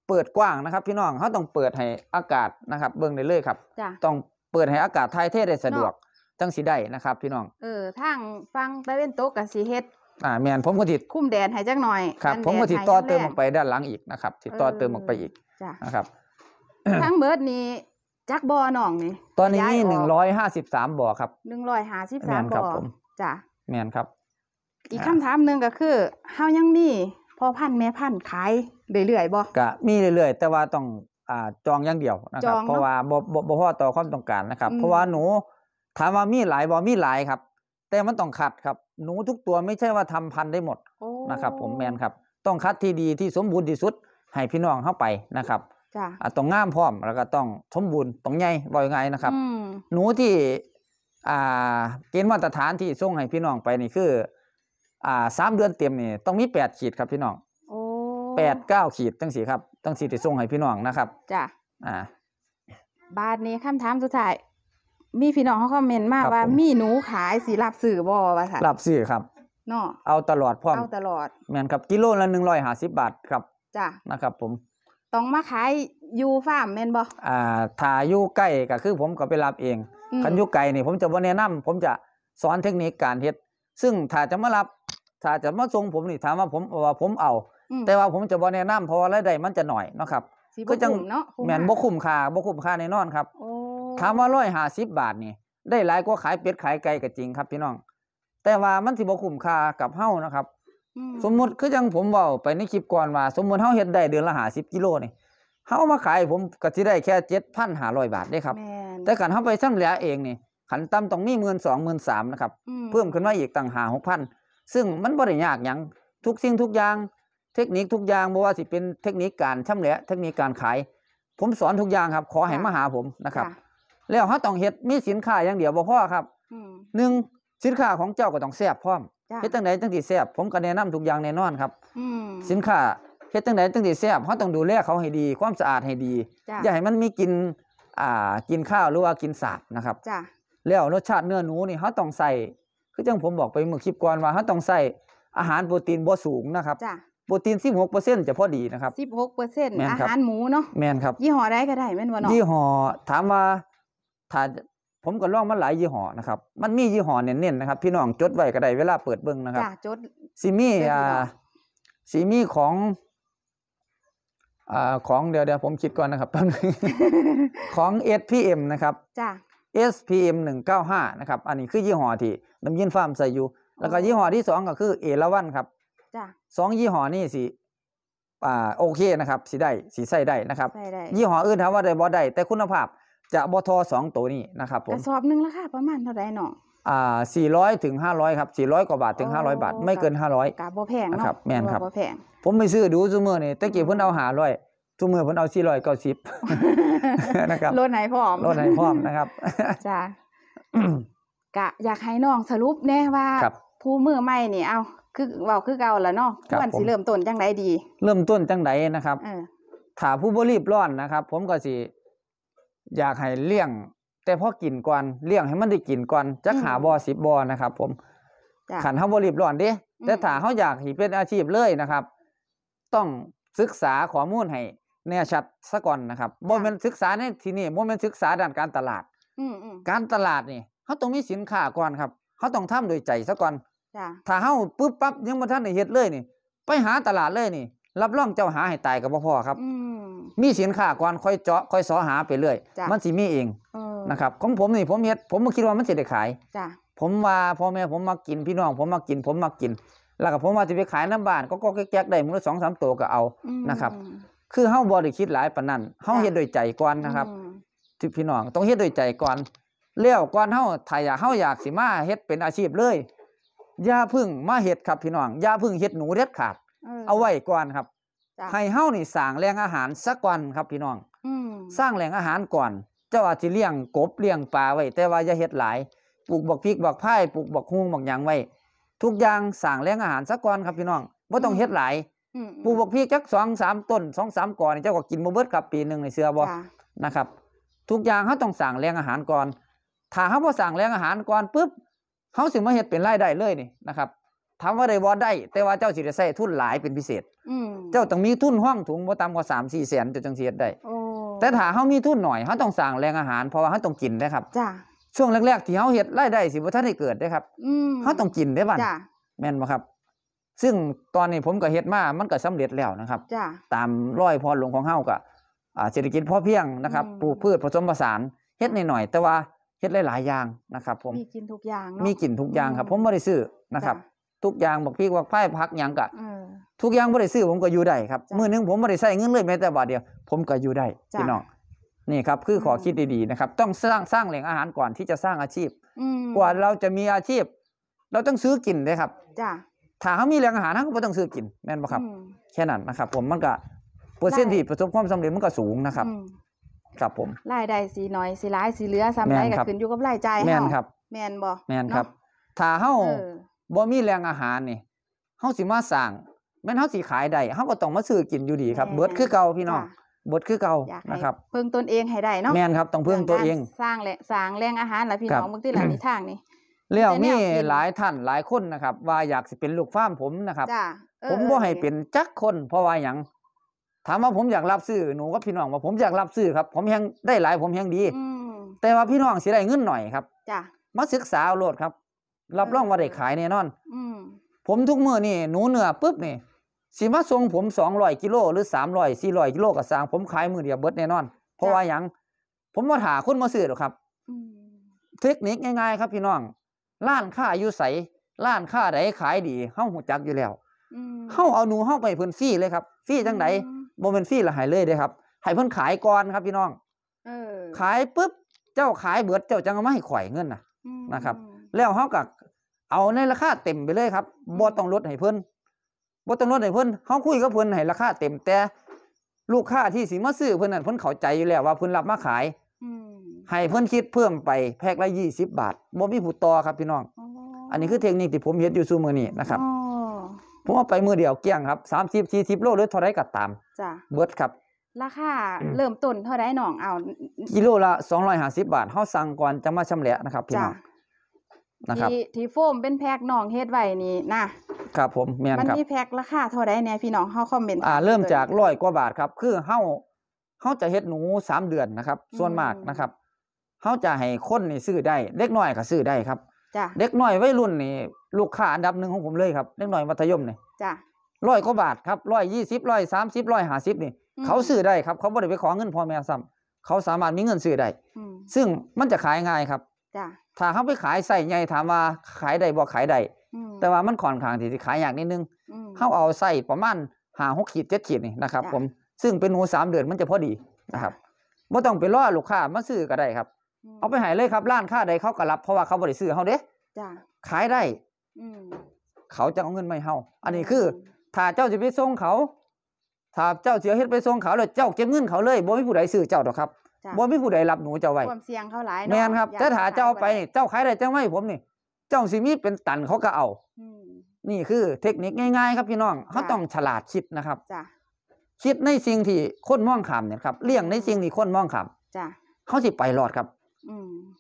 เปิดกว้างนะครับพี่น้องเขาต้องเปิดให้อากาศนะครับเบิ่งได้เลยครับจ้ะต้องเปิดให้อากาศทายเทศได้สะดวกจังสีได้นะครับพี่น้องเออทางฟังตะเว้นต๊ะกับสีเฮ็ดอ่าแมนผมก็ติดคุ้มแดนให้จักหน่อยครับผมก็ติดต่อเติมลงไปด้านหลังอีกนะครับติดต่อเติมลงไปอีกจ้ะนะครับ ทั้งเบิร์ดนี้จักบ่อหนองนี่ตอนนี้มีหนึ่งร้อยห้าสิบสามบ่อครับหนึ่งร้อยห้าสิบม่สามนครับ่อผมจ้ะแมนครับ อีกคำถามหนึ่งก็คือเฮายังมีพอพันธ์แม่พันธ์ขายเรื่อยๆบ่ก็มีเรื่อย ๆ แต่ว่าต้องอ่าจองอย่างเดียวนะครับ เพราะว่าบ่บ่บ่พอต่อความต้องการนะครับ เพราะว่าหนูถามว่ามีหลายบ่มีหลายครับ แต่มันต้องคัดครับหนูทุกตัวไม่ใช่ว่าทำพันธุ์ได้หมดนะครับ ผมแมนครับ ต้องคัดที่ดีที่สมบูรณ์ที่สุดให้พี่น้องเข้าไปนะครับต้องงามพร้อมแล้วก็ต้องสมบูรณ์ต้องใหญ่บ่อยไงนะครับหนูที่อ่าเกณฑ์มาตรฐานที่ส่งให้พี่น้องไปนี่คือ อ่าสามเดือนเต็มนี่ต้องมีแปดขีดครับพี่น้องแปดเก้าขีดตั้งสี่ครับตั้งสี่ติดส่งให้พี่น้องนะครับจ้ะอ่าบาทนี้คำถามสุดท้าย มีพี่น้องเขาคอมเมนต์มากว่า มีหนูขายสีรับสื่อบอว่าค่ะรับสื่อครับเนาะเอาตลอดพร้อมเอาตลอดแมนครับกิโลละหนึ่งร้อยห้าสิบบาทครับจ้ะนะครับ ผมต้องมาขายยูฟาร์มแมนบอ่าถ้ายยูใกล้ก็คือผมก็ไปรับเองอคันยูไก่นี่ผมจะบ่แนะนำ ผมจะสอนเทคนิคการเฮ็ด ซึ่งถ้าจะมารับ ถ้าจะมาส่งผมนี่ถามว่าผมว่าผมเอาแต่ว่าผมจะบอแนะนำเพราะว่ารายได้มันจะหน่อยเนาะครับก็จังแม่นบ่คุ้มค่าบ่คุ้มค่าแน่นอนครับถามว่าร้อยหาสิบบาทนี่ ได้หลายกว่าขายเป็ดขายไก่ก็จริงครับ พี่น้องแต่ว่ามันสิบ่คุ้มค่ากับเฮานะครับสมมติคือจังผมเว้าไปในคลิปก่อนว่า สมมติเฮาเฮ็ดได้เดือนละหาสิบกิโลนี่เฮามาขายผมก็สิได้แค่เจ็ดพันหาร้อยบาทได้ครับ แต่ขันเฮาไปซ่งเหลือเองนี่ขันต่มต้องมีหมื่นสองหมื่นสามนะครับ เพิ่มขึ้นมาอีกต่างหาหกพันซึ่งมันบริยากยังทุกสิ่งทุกอย่างเทคนิคทุกอย่างบอว่าสิเป็นเทคนิคการช่ำแหละเทคนิคการขาย ผมสอนทุกอย่างครับ ขอให้มาหาผมนะครับ แล้วเขาต้องเฮ็ดมีสินค้าอย่างเดียวบ่พ่อครับหนึ่งสินค้าของเจ้าก็ต้องแซ่บพร้อมเฮ็ดตั้งไหนตั้งที่แซ่บผมก็แนะนำทุกอย่างแน่นอนครับสินค้าเฮ็ดตั้งไหนตั้งที่แซ่บเขาต้องดูแลเขาให้ดีความสะอาดให้ดีอย่าให้มันมีกินอ่ากินข้าวหรือว่ากินสาบนะครับแล้วรสชาติเนื้อหนูนี่เขาต้องใส่คือจังผมบอกไปเมื่อคลิปก่อนว่าเขาต้องใส่อาหารโปรตีนบ่สูงนะครับโปรตีน16%จะพอดีนะครับสิบหกเปอร์เซ็นต์อาหารหมูเนาะ แมนครับ ยี่ห้อได้ก็ได้แม่นว่เนาะ ยี่ห้อ ถามว่า ถ้า ผมก็ลองมาหลายยี่ห้อนะครับ มันมียี่ห้อเน้นๆนะครับ พี่น้อง จดไว้ก็ได้เวลาเปิดเบิ่งนะครับจดซีมี่อ่าี่ซีมีของ อ่า ของเดี๋ยวเดี๋ยวผมคิดก่อนนะครับแป๊บนึง ของ SPM นะครับ จ้า SPM 195 นะครับ อันนี้คือยี่ห้อที่น้ำยินฟาร์มใส่อยู่ แล้วก็ยี่ห้อที่2ก็คือเอราวันครับจ้ะสองยี่ห้อนี่สิอ่าโอเคนะครับสีได้สีใส่ได้นะครับใสได้ยี่ห้ออื่นถามว่าได้บ่ได้แต่คุณภาพจะบทอสองตัวนี้นะครับผกมระสอบหนึ่งราคาประมาณเท่าไหร่เนาะอ่าสี่ร้อยถึงห้าร้อยครับสี่ร้อยกว่าบาทถึงห้าร้อยบาทไม่เกินห้าร้อยกาบ่แพงนะครับแมนครับ่แพง ผมไปซื้อดูซูมเมอร์นี่ตะกี้เพิ่นเอาหาร้อยซุมเมอร์เพิ่นเอาสี่ร้อยเก้าสิบนะครับรถไหนพร้อมรถไหนพร้อมนะครับจ้ากะอยากให้น้องสรุปแน่ว่าผู้มือใหม่นี่เอาคือเว้าคือเก่าแล้วเนาะคครัวบรสิเริ่มต้นจังไดดีเริ่มต้นจังไดนะครับถ้าผู้บริบร้อนนะครับ ผมก็สิอยากให้เลี้ยง แต่พอกินก่อนเลี้ยง ให้มันได้กินก่อนจักหาบอสิบบอนะครับ ผมขันเขาบริบร้อนด้แต่ถ้าเขาอยากให้เป็นอาชีพเลยนะครับ ต้องศึกษา ข้อมูลให้แน่ชัดซะก่อนนะครับบ่แม่นศึกษาในที่นี้บ่แม่นศึกษาด้านการตลาด อือการตลาดนี่เขาต้องมีสินค้าก่อนครับเขาต้องทำโดยใจซะก่อนถ้าเฮาปุ๊บปั๊บยังบ่ทันได้เฮ็ดเลยนี่ไปหาตลาดเลยนี่ รับรองเจ้าหาให้ตายกับพ่พอครับมีสินค้าก่อนค่อยเจาะค่อยสอหาไปเรื่อยมันสิมีเองนะครับของผมนี่ผมเฮ็ดผมบ่คิดว่ามันสิได้ขายผมว่าพ่อแม่ผมมากินพี่น้องผมมากิน ผมมากิน แล้วก็ผมว่าจะไปขายน้ำบ้าน ก็ก็แก๊กได้มูลสองสามตัวก็เอานะครับคือเฮาบ่ได้คิดหลายปานนั้นเฮาเฮ็ดโดยใจก่อนนะครับที่พี่น้องต้องเฮ็ดโดยใจก่อนเลี้ยวก่อนเฮาถ้าอยากเฮาอยากสิมาเฮ็ดเป็นอาชีพเลยอย่าพึ่งมาเห็ดครับพี่น้องอย่าพึ่งเห็ดหนูเด็ดขาด เอาไว้ก่อนครับ ให้เฮ้านี่สร้างแหล่งอาหารสักวันครับพี่น้องสร้างแหล่งอาหารก่อน เจ้าอาจจะเลี้ยงกบเลี้ยงปลาไว้ แต่ว่าอย่าเห็ดหลายปลูกบักพริกบักไผ่ปลูกบักฮุ้งบักหยางไว้ ทุกอย่างสร้างแหล่งอาหารสักก่อนครับพี่น้องไม่ต้องเห็ดหลายปลูกบักพริกจักสองสามต้นสองสามก่อนเจ้าก็กินโมเบิดครับปีหนึ่งในเสือบอนะครับ ทุกอย่างเขาต้องสั่งแรงอาหารก่อน ถ้าเขาบ่สั่งแรงอาหารก่อนปุ๊บเขาสิมาเห็ดเป็นรายได้เลยนี่นะครับถามว่าได้บ่ได้แต่ว่าเจ้าสิจะใส่ทุนหลายเป็นพิเศษเจ้าต้องมีทุนห้องถุงบ่ต่ำกว่าสสามี่แสนจะจังเสียดได้แต่ถ้าเฮามีทุนหน่อยเขาต้องสั่งแรงอาหารเพราะว่าเขาต้องกินนะครับจ้ช่วงแรกๆ ที่เขาเห็ดรล่ได้สิบ่ทานได้เกิดนด้ครับเขาต้องกินได้บ้างแม่นบ่ครับ ซึ่งตอนนี้ผมก็เฮ็ดมามันก็สำเร็จแล้วนะครับตามร้อยพอหลวงของเฮาก็เศรษฐกิจพอเพียงนะครับปลูกพืชผสมผสานเฮ็ดหน่อยๆแต่ว่าฮ็ดหลายๆอย่างนะครับ ผมมีกินทุกอย่างเนาะมีกินทุกอย่างครับ ผมบ่ได้ซื้อนะครับ ทุกอย่างบอกพี่ว่าไผ่พักหยังกะทุกอย่างบ่ได้ซื้อผมก็อยู่ได้ครับมื้อนึงผมบ่ได้ใช้เงินเลยแม้แต่บาทเดียวผมก็อยู่ได้พี่น้องนี่ครับ คือขอคิดดีๆนะครับ ต้องสร้างสร้างแหล่งอาหารก่อนที่จะสร้างอาชีพกว่าเราจะมีอาชีพ เราต้องซื้อกินเลยครับจ้ะถ้าเขามีแหล่งอาหารเขาก็ไม่ต้องซื้อกินแม่นปะครับแค่นั้นนะครับ ผมมันก็เปอร์เซ็นต์ที่ประสบความสำเร็จมันก็สูงนะครับครับผม รายได้สีน้อยสีร้ายสีเหลือซ้ำไรก็ขึ้นอยู่กับรายจ่ายแมนครับ แมนบ่แมนครับ ถ้าเฮา บ่มีแรงอาหารนี่ เฮาสิมาสร้างแม่นเฮาสิขายได้ เฮาก็ต้องมาซื้อกินอยู่ดีครับ เบิดคือเก่าพี่น้อง เบิดคือเก่านะครับ เพิ่งตนเองให้ได้เนาะ แม่นครับ ต้องเพิ่งตัวเอง สร้างแหละสร้างแรงอาหารละพี่น้องบึงทีหลายทางนี่แล้วมีหลายท่านหลายคนนะครับ ว่าอยากสิเป็นลูกฟ้ามผมนะครับ ผมบ่ให้เป็นจักคนเพราะว่าหยังถามว่าผมอยากรับซื้อหนูก็พี่น้องว่าผมอยากรับซื้อครับ ผมยังได้หลาย ผมยังดีแต่ว่าพี่น้องเสียได้เงินหน่อยครับจ้ะมาศึกษาโลดครับ รับรองว่าได้ขายแน่นอนผมทุกมือนี่หนูเหนือปุ๊บนี่ สิมาส่งผมสองร้อยกิโลหรือสามร้อยสี่ร้อยกิโลกับสางผมขายมือเดียวเบิดแน่นอนเพราะว่าอย่างผมมาหาคุณมาซื้อหรอครับเทคนิคง่าย ๆ ครับ พี่น้องล้านค่าอยู่ใสล้านค่าไหนขายดีเข้าหัวจักอยู่แล้วเข้าเอาหนูเข้าไปพื้นซีีเลยครับซีีจังไหนโมเมนฟี่ละหายเลยเด้ครับ ให้เพิ่นขายก่อนครับ พี่น้องขายปุ๊บเจ้าขายเบิดเจ้าจังมาให้ข่อยเงินนะนะครับ แล้วเฮากับเอาในราคาเต็มไปเลยครับบอต้องลดให้เพิ่นบอต้องลดให้เพิ่นเฮาคุยกับเพิ่นให้ราคาเต็มแต่ลูกค้าที่สิมาซื้อเพิ่นนั่นเพิ่นเข้าใจอยู่แล้วว่าเพิ่นรับมาขายให้เพิ่นคิดเพิ่มไปแพ็คละยี่สิบบาทบ่มีผู้ต่อครับพี่น้องอันนี้คือเทคนิคที่ผมเห็นอยู่ซูมือนี่นะครับผมว่าไปมือเดียวเกี้ยงครับสามสิบสี่สิบโลหรือเท่าไรก็ตามจ้ะเบิร์ดครับ ราคาเริ่มต้นเท่าไรหน่องเอา กิโลละสองร้อยห้าสิบบาทเขาสั่งก่อนจะมาชำแหละนะครับพี่น้องนะครับทีที่โฟมเป็นแพ็คหน่องเฮ็ดไว้นี่นะครับผมแมนครับมันมีแพ็คราคาเท่าไรเนี่ยพี่น้องเขาคอมเมนต์อ่า เริ่มจากร้อยกว่าบาทครับ คือเขาเขาจะเฮ็ดหนูสามเดือนนะครับ ส่วนมากนะครับเขาจะให้คนนี่ซื้อได้เล็กน้อยก็ซื้อได้ครับจ้ะเด็กหน่อยวัยรุ่นนี่ลูกค้าอันดับหนึ่งของผมเลยครับเด็กหน่อยมัธยมนี่จ้ะร้อยกว่าบาทครับร้อยยี่สิบร้อยสามสิบร้อยห้าสิบนี่ เขาซื้อได้ครับเขาไม่ได้ไปขอเงินพ่อแม่ซ้ำเขาสามารถ มีเงินซื้อได้ ซึ่งมันจะขายง่ายครับจ้ะถ้าเขาไปขายใส่ใหญ่ถามว่าขายได้บ่ขายได้แต่ว่ามันขอนขางที่จะขายอย่างนิดนึงเขาเอาใส่ประมาณหาหกขีดเจ็ดขีดนี่นะครับผมซึ่งเป็นหนูสามเดือนมันจะพอดีนะครับไม่ต้องไปล่อลูกค้ามาซื้อก็ได้ครับเอาไปหายเลยครับร้านค้าใดเขาก็รับ เพราะว่าเขาบริสุทธิ์เขาเด้ะขายได้เขาจะเอาเงินไม่เฮาอันนี้คือ ถ้าเจ้าจะไปส่งเขาถ้าเจ้าเสียเฮ็ดไปส่งเขาเลยเจ้าเก็บเงินเขาเลยบ่มีผู้ใดซื้อเจ้าดอกครับบ่มีผู้ใดรับหนูเจ้าไว้ความเสี่ยงเขาหลายแม่นครับ แต่ถ้าเจ้าไปเจ้าขายได้เจ้าไม่ผมนี่ เจ้าสิมีเป็นตันเขาก็เอานี่คือเทคนิคง่าย ๆ ครับพี่น้องเขาต้องฉลาดคิดนะครับคิดในสิ่งที่คนมองขามเนี่ยครับ เลี่ยงในสิ่งที่คนมองขามเขาสิไปรอดครับ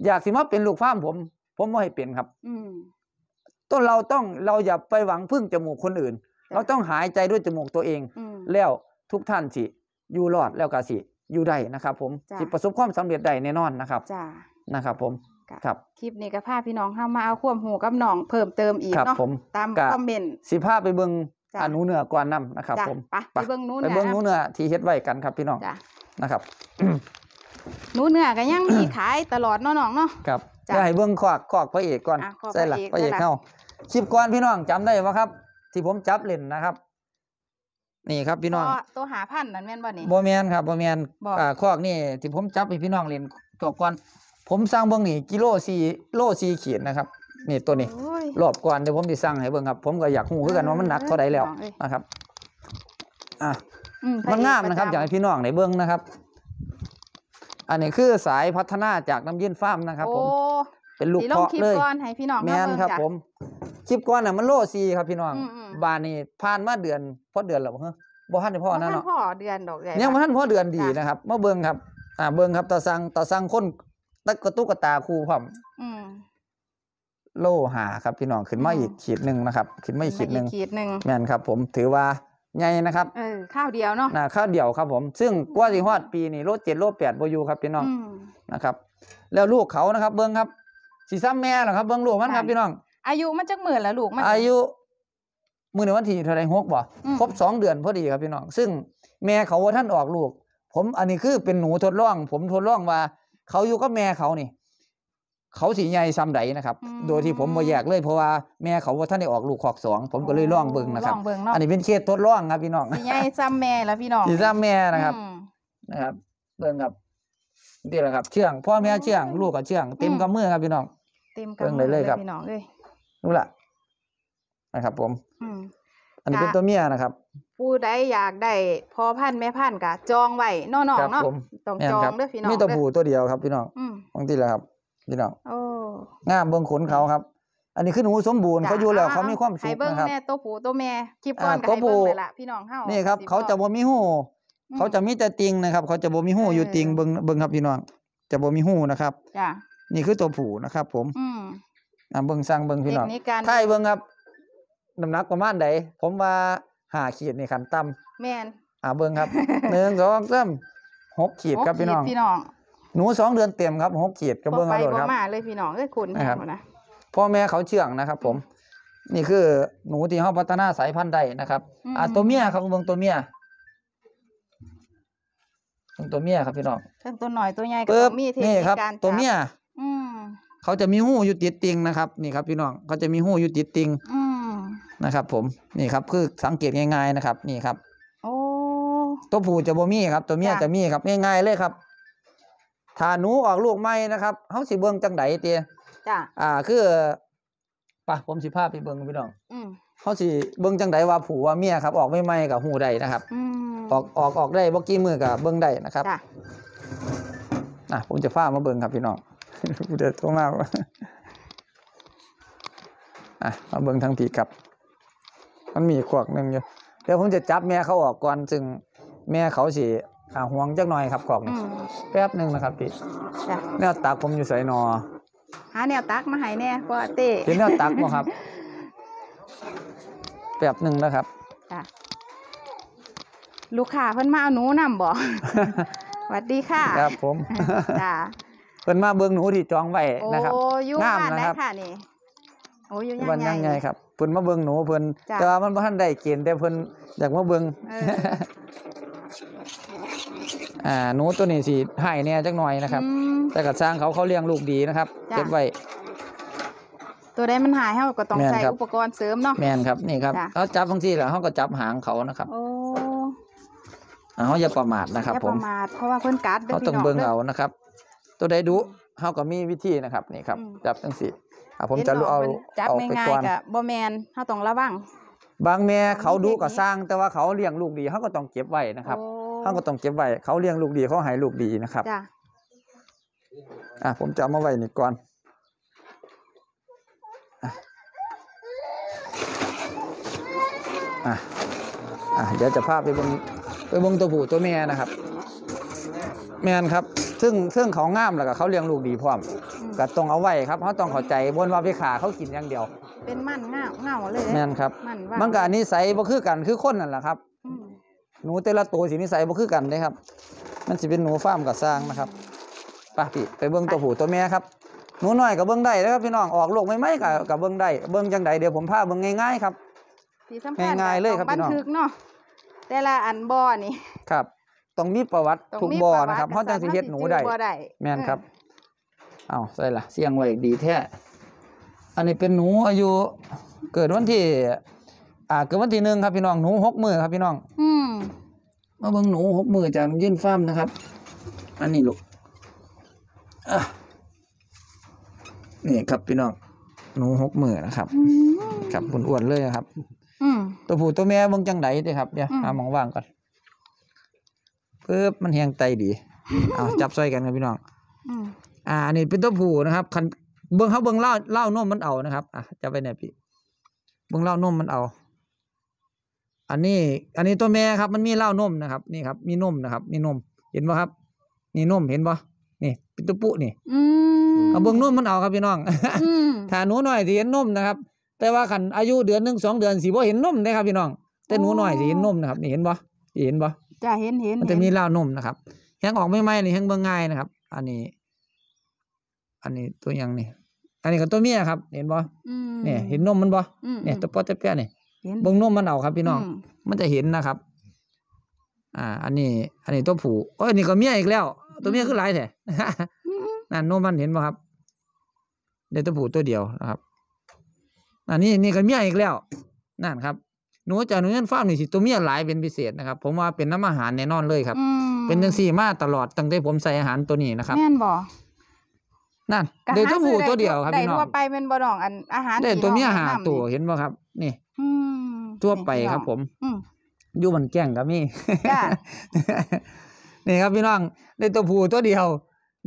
อยากสิมาเป็นลูกฟ้ามผม ผมไม่ให้เป็นครับต้นเราต้องเราอย่าไปหวังพึ่งจมูกคนอื่น เราต้องหายใจด้วยจมูกตัวเอง แล้วทุกท่านสิ อยู่รอดแล้วก็สิ อยู่ได้นะครับ ผมสิประสบความสำเร็จได้แน่นอนนะครับนะครับ ผมครับคลิปนี้ก็พาพี่น้องเข้ามาเอาความหูกับน้องเพิ่มเติมอีกเนาะตามคอมเมนต์สิภาไปเบิ้งอนุเนื้อก่อนนำนะครับ ผมไปเบิ้งนู้นไปเบิ้งนู้นเนื้อที่เฮ็ดไว้กันครับ พี่น้องนะครับหนูเนื้อก็ยังมีขายตลอดน้องเนาะ ครับ จะให้เบิ้งขอกขอกพระเอกก่อนขใช่หลักพระเอกเข้าคลิปก่อนพี่น้องจำได้ไหมครับ ที่ผมจับเล่นนะครับ นี่ครับพี่น้อง ตัวหาพันนั่นแมนบ่นี่บ่แมนครับบ่แมนขอคอกนี่ที่ผมจับให้พี่น้องเล่น ตัวก่อนผมสร้างเบื้องนี่กิโลสี่โลสี่ขีดนะครับนี่ตัวนี้รอบก่อนเดี๋ยวผมจะสร้างให้เบิองครับผมก็อยากหูขค้นกันว่ามันหนักเท่าไรแล้วนะครับอ่ะมันง่งามนะครับ อยากให้พี่น้องในเบื้องนะครับอันนี้คือสายพัฒนาจากน้ำยื่นฟ้ามนะครับผมเป็นลูกเพาะเลยีนแมนครับ ผมคลิปก้อนน่ะมันโลซีครับ พี่น้องบานนี่ผ่านมาเดือนพอเดือนหรอเฮ้บ่ท่านพ่อนั่นเนาะพ่อเดือนดอกใหญ่ยังบ่ท่านพ่อเดือนดีนะครับมาเบิ่งครับ อ่าเบิ่งครับตาสังตาสังคนตะกตุกตาคูพร้อมโลหาครับ พี่น้องขึ้นมาอีกขีดหนึ่งนะครับขึ้นมาอีกขีดหนึ่งแมนครับ ผมถือว่าใหญ่นะครับ เออข้าวเดียวเนาะนะข้าวเดียวครับผม ซึ่งกว่าสิฮอดปีนี่โลเจ็ดโลแปดโบยูครับพี่น้องนะครับ แล้วลูกเขานะครับเบิ้งครับสีซ้ำแม่หรอครับเบิ้งลูกมันครับ พี่น้อง อายุมันจะหมื่นแล้วลูกมันอายุ มื่อในวันที่เท่าไรหกบ่ครบสองเดือนพอดีครับพี่น้อง ซึ่งแม่เขาว่าท่านออกลูก ผมอันนี้คือเป็นหนูทดลอง ผมทดลองว่าเขาอยู่กับแม่เขานี่เขาสีใหญ่ซ้ำใดนะครับ โดยที่ผมมาแยกเลยเพราะว่า แม่เขาว่าท่านได้ออกลูกขอกสอง ผมก็เลยล่องเบิงนะครับ อันนี้เป็นเคตทดล่องครับ พี่น้องสีใหญ่ซ้ำแม่แล้วพี่น้องสีซ้ำแม่นะครับ นะครับเบิงครับนี่แหละครับเชื่องพ่อแม่เชื่องลูกกับเชื่องเต็มกำมือครับ พี่น้อง เต็มกำมือเลยครับ พี่น้องเลยรู้ละนะครับผม อันนี้เป็นตัวเมียนะครับ ผู้ใดอยากได้พอพันแม่พันกะ จองไว้นองๆเนาะต้องจองเด้อพี่น้องมีตัวผู้ตัวเดียวครับ พี่น้องบางทีแหละครับพี่น้องงามเบิองขนเขาครับ อันนี้ขึ้นหูสมบูรณ์เขาอยู่แล้ว เขามีความสุขนะครับเบิงแ่ตัวผู้ตัวแม่คลิปก่อนกับตัวบู่งเลยล่ะพี่น้องเขานี่ครับ เขาจะบ่มีหู เขาจะมีแต่ติงนะครับ เขาจะบ่มีหูอยู่ติงเบิองเบิองครับพี่น้อง จะบ่มีหูนะครับนี่คือตัวผู้นะครับผมอ่าเบิองสร้างเบิองพี่น้องไทยเบิองครับน้ำหนักประมาณหนผมว่าหาขีดนี่ขันต่ำแมนอ่าเบิองครับหนึ่งสองสามหกขีดครับพี่น้องพี่น้องหนูสองเดือนเต็มครับหกขีดกระเบื้องกระโดดครับไปมาเลยพี่น้องเอ้ยคุณนะครับพ่อแม่เขาเชื่องนะครับ ผม นี่คือหนูที่เขาพัฒนาสายพันธุ์ได้นะครับ อ่า ตัวเมียครับเบื้องตัวเมียตัวเมียครับ พี่น้องทั้งตัวหน่อยตัวใหญ่ก็มีเทคนิคการตัวเมียเขาจะมีหูอยู่ติดติงนะครับนี่ครับ พี่น้องเขาจะมีหูอยู่ติดติงนะครับ ผมนี่ครับคือสังเกตง่ายๆนะครับ นี่ครับตัวผู้จะบ่มีครับ ตัวเมียจะมีครับง่ายๆเลยครับถ้าหนูออกลูกใหม่นะครับเขาสิเบิ่งจังไดเตียจ้าอ่า คือปะผมสิพาไปเบิ่งพี่น้องอืเขาสิเบิ่งจังไดว่าผัว่าเมียครับออกไมใหม่กับหูใดนะครับออกออกออกได้บ่กี่มือกับเบิ่งได้นะครับจ้ะอ่ะ ผมจะภามาเบิ่งครับพี่น้องกูเดือดตัวงากาอ่ะมาเบิ่งทางผีครับ มันมีขวกหนึ่งอยู่เดี๋ยวผมจะจับแม่เขาออกก่อนซึ่งแม่เขาสิอาห่วงจักหน่อยครับกล่องแป๊บหนึ่งนะครับพี่เนี่ยตักผมอยู่ใส่นอหาเนี่ยตักมาให้แน่พ่อเต้เห็นเนยตักมาครับแป๊บหนึ่งนะครับลูกค้าเพิ่นมาเอาหนูนํบอกสวัสดีค่ะ ครับผมเพิ่นมาเบิ่งหนูที่จองไว้นะครับ่งามนนะครับ่ะนี่โอ้ยวันยังไงครับเพิ่นมาเบิ่งหนูเพิ่นแต่ว่ามันบ่ทนได้เกณฑ์แต่เพิ่นอยากมาเบิ่งอ่าหนูตัวนี้สีให้แน่จักหน่อยนะครับ แต่กัดสร้างเขาเขาเลี้ยงลูกดีนะครับเก็บไว้ตัวไดมันหายเขาก็ต้องใช้อุปกรณ์เสริมเนาะแมนครับนี่ครับเขาจับบางทีแหละเขาก็จับหางเขานะครับโอ้อเขาอย่าประมาทนะครับอย่าประมาทเพราะว่าคนกัดเขาต้องเบิ่งเอานะครับ ตัวไดดูเขาก็มีวิธีนะครับ นี่ครับ จับจังสีอ่ผมจะรู้เอาเอาไไปงก่อนบแมนเขาต้องระวัง บางแม่เขาดูก็สร้าง แต่ว่าเขาเลี้ยงลูกดีเขาก็ต้องเก็บไว้นะครับเขาก็ต้องเก็บไว้เขาเลี้ยงลูกดีเขาหายลูกดีนะครับอ่ะผมจะเอามาไว้นี่ก่อนอ่ะอ่ะเดี๋ยวจะพาไปบงไปบงตัวผู้ตัวแม่นะครับ แม่นครับ ซึ่งซึ่งเขางามแล้วก็เขาเลี้ยงลูกดีพร้อมก็ต้องเอาไว้ครับเขาต้องเข้าใจบนว่าพี่ขาเขากินอย่างเดียว เป็นมันเงาเงาเลยแม่นครับมันก็อันนี้ใสัยบ่คือกันคือคนนั่นแหละครับหนูแต่ละตัวสีนิสัยบ่คือกันเลยครับ มันสิเป็นหนูฟาร์มกับสร้างนะครับป่ะพี่ไปเบิ้งตัวผู้ตัวแม่ครับหนูน้อยกับเบิ้งได้นะครับพี่น้องออกลูกไม่ไม่กับกับเบิ้งได้เบิ้งจังใดเดี๋ยวผมพาเบิ้งง่ายๆครับง่ายๆเลยครับพี่น้องบันทึกเนาะแต่ละอันบ่อนี่ครับต้องมีประวัติทุกบ่อนะครับเพราะจังสิเฮ็ดหนูได้แม่นครับเอาใส่ละเสียงไว้ดีแท้อันนี้เป็นหนูอายุ เกิดวันที่อ่าเกิดวันที่หนึ่งครับพี่น้องหนูหกมือครับ พี่น้องอืมมาเบิ่งหนูหกมือจากยื่นฟ้ามนะครับ อันนี้ลูกอ่ะนี่ครับพี่น้องหนูหกมือนะครับอับครับอ้วนเลยครับ อืมตัวผู้ตัวแม่เบิ่งจังไหนดีครับเดี๋ยวมหาหมองว่างก่อนปึ๊บมันแหงไตดี เอาจับซอยกันครับพี่น้องอ่าอันนี้เป็นตัวผู้นะครับ คันเบิ่งเขาเบิ่งเล่าเล่านมมันเอานะครับอ่ะจะไปไหนพี่ เบิ่งเล่านมมันเอาอันนี้ อันนี้ตัวแม่ครับ มันมีเล่านมนะครับนี่ครับ มีนมนะครับนี่นมเห็นป่ะครับนี่นมเห็นป่ะนี่ปิตุปุนี่เอาเบื้องนมมันเอาครับพี่น้องถ้าหนูหน่อยสิเห็นนมนะครับแต่ว่าขันอายุเดือนหนึ่งสองเดือนสิบ่เห็นนมได้ครับพี่น้อง แต่หนูหน่อยสิเห็นนมนะครับนี่เห็นป่ะเห็นป่ะจะเห็นเห็นมันจะมีเล่านมนะครับแห้งออกไม่ไหมนี่แห้งเบื้องง่ายนะครับ อันนี้ อันนี้ตัวยังนี่อันนี้ก็ตัวเมียครับ เห็นป่ะเนี่ยเห็นนมมันป่ะเนี่ยตัวปอตะเปียนี่็นเบิ่งนมมันเอาครับพี่น้อง มันจะเห็นนะครับ อ่า อันนี้ อันนี้ตัวผูกโอ้ย นี่ก็เมียอีกแล้ว ตัวเมียคือลายแท้นั่นโนมมันเห็นไหมครับเดยวตัวผูกตัวเดียวนะครับอันนี้นี่ก็เมียอีกแล้ว นั่นครับหนูจะหนูเง้นฟ้ามนีสิ ตัวเมียหลายเป็นพิเศษนะครับ ผมว่าเป็นน้ำอาหารแน่นอนเลยครับ เป็นจังสี่มาตลอด ตั้งแต่ผมใส่อาหารตัวนี้นะครับแน่นบ่นั่นเด็กตัวผู้ตัวเดียวครับพี่น้องได้ตัวไปเป็นบ่ดองอันอาหารเด็ตัวเมียหาตัวเห็นไหมครับนี่ทั่วไปครับ ผมอยู่ันแก่งกับมี่นี่ครับ พี่น้องได้ตัวผูตัวเดียว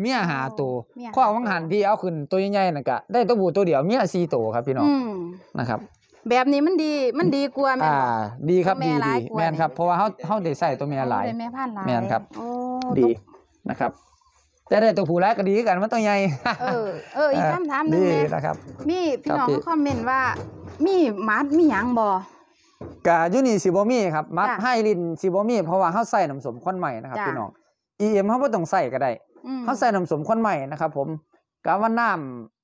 เมียหาตัวข้อวองหันพี่เอาขึ้นตัวใหญ่ๆนะกะได้ตัวผูตัวเดียวเมียสี่ตัวครับพี่น้องนะครับ แบบนี้มันดีมันดีกว่าแม่ดีครับดีดีแม่นครับเพราะว่าเขาเขาได้ใส่ตัวเมียหลายแม่พันหลายแม่นครับดีนะครับแต่ได้ตัวผู้ร้ายก็ดีกันมันต้องใหญ่ เออ เอออีกคำถามหนึ่งนะครับ มีพี่น้องคอมเมนต์ว่า มีมัดมีหยังบ่กายุนี่ซิบมี่ครับ มัดให้ลินซิบมี่เพราะว่าเขาใส่น้ำสมข้นใหม่นะครับพี่น้องอเอ็มเขาไม่ต้องใส่ก็ได้เขาใส่น้ำสมข้นใหม่นะครับ ผม กาว่น้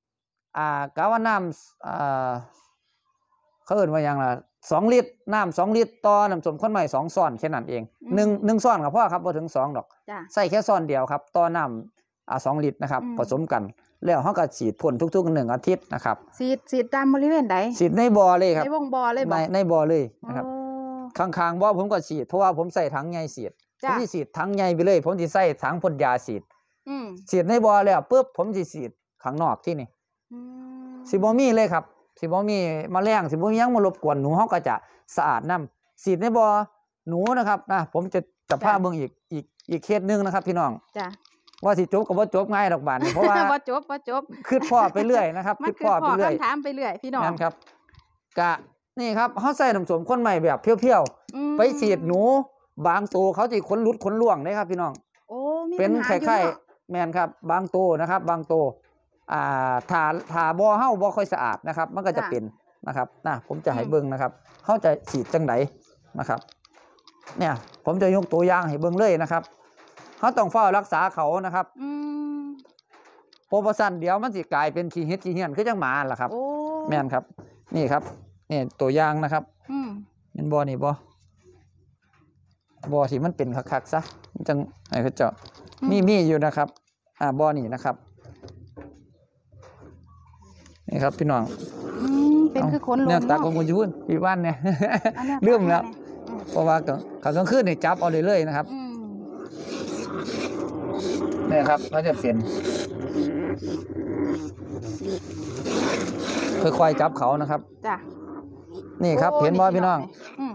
ำอ่า กาว่าน้ำอ่าเขาเอ่นว่ายังล่ะสองลิตรน้ำสองลิตรต่อน้ำสมข้นใหม่สองซ้อนแค่นั้นเองหนึ่งหนึ่งซ้อนกับพ่อครับพอถึงสองดอกใส่แค่ซ้อนเดียวครับต่อน้อาสองลิตรนะครับผสมกัน แล้วเขาก็ฉีดพ่นทุกๆหนึ่งอาทิตย์นะครับสีดฉีดตามบริเวณใดฉีดในบ่อเลยครับ ในวงบ่อเลยบในในบ่อเลยนะครับข้างๆบ่อผมก็ฉีดเพราะว่าผมใส่ถังใหญ่ฉีดผมทีมสฉีดถังใหญ่ไปเลย ผมี่ใส่ถังพ่นยาฉีดฉีดในบ่อแล้วปุ๊บผมจะฉีดข้างนอกที่นี่อสิบ่มีเลยครับ สิบ่มีแมลงสิบ่มีหยังมารบกวนหนูเขาก็จะสะอาดน้ำสีดในบ่อหนูนะครับนะผมจะจะพาเบิ่งอีกอีกอีกเคสหนึงนะครับพี่น้องจ้ะว่าสิจบกับว่าจบง่ายดอกบานเพราะว่าว่าจบว่าจบคืดพ่อไปเรื่อยนะครับคืดพ่อไปเรื่อยถามไปเรื่อยพี่น้องครับกะนี่ครับเขาใส่น้ำสมคนใหม่แบบเพี้ยวๆ ไปฉีดหนู บางตัวเขาจะขนลุดขนล่วงนะครับพี่น้องเป็นไข่ไข่แมนครับ บางตัวนะครับ บางตัวอ่าถาถาบ่อเห่าบ่อค่อยสะอาดนะครับ มันก็จะเป็นนะครับนะผมจะให้เบิ้งนะครับเขาจะฉีดจังไหนนะครับ เนี่ย ผมจะยกตัวอย่างให้เบิ้งเลยนะครับเขาต้องเฝ้ารักษาเขานะครับอโปรสันเดี๋ยวมันสิกลายเป็นขี้เฮ็ดขี้เหี้ยนคือจังหมาล่ะครับ แม่นครับ นี่ครับนี่ตัวอย่างนะครับ อืมเป็นบอนี่บอบอที่มันเป็นคักๆซะ จังไอ้เขจ้าอืมีมีอยู่นะครับ อ่าบอนี่นะครับ นี่ครับพี่น้อง เป็นคือขนหลงเนี่ยตาของคุณนพี่ว่านเนี่ยันนียเรื่มแล้วเพราะว่าเขาต้องขึ้นเนี่ยจับเอาเลยเลยนะครับอนี่ครับเขาจะเปลี่ยนค่อยๆ จับเขานะครับจ้ะนี่ครับ เห็นบ่นพี่น้อง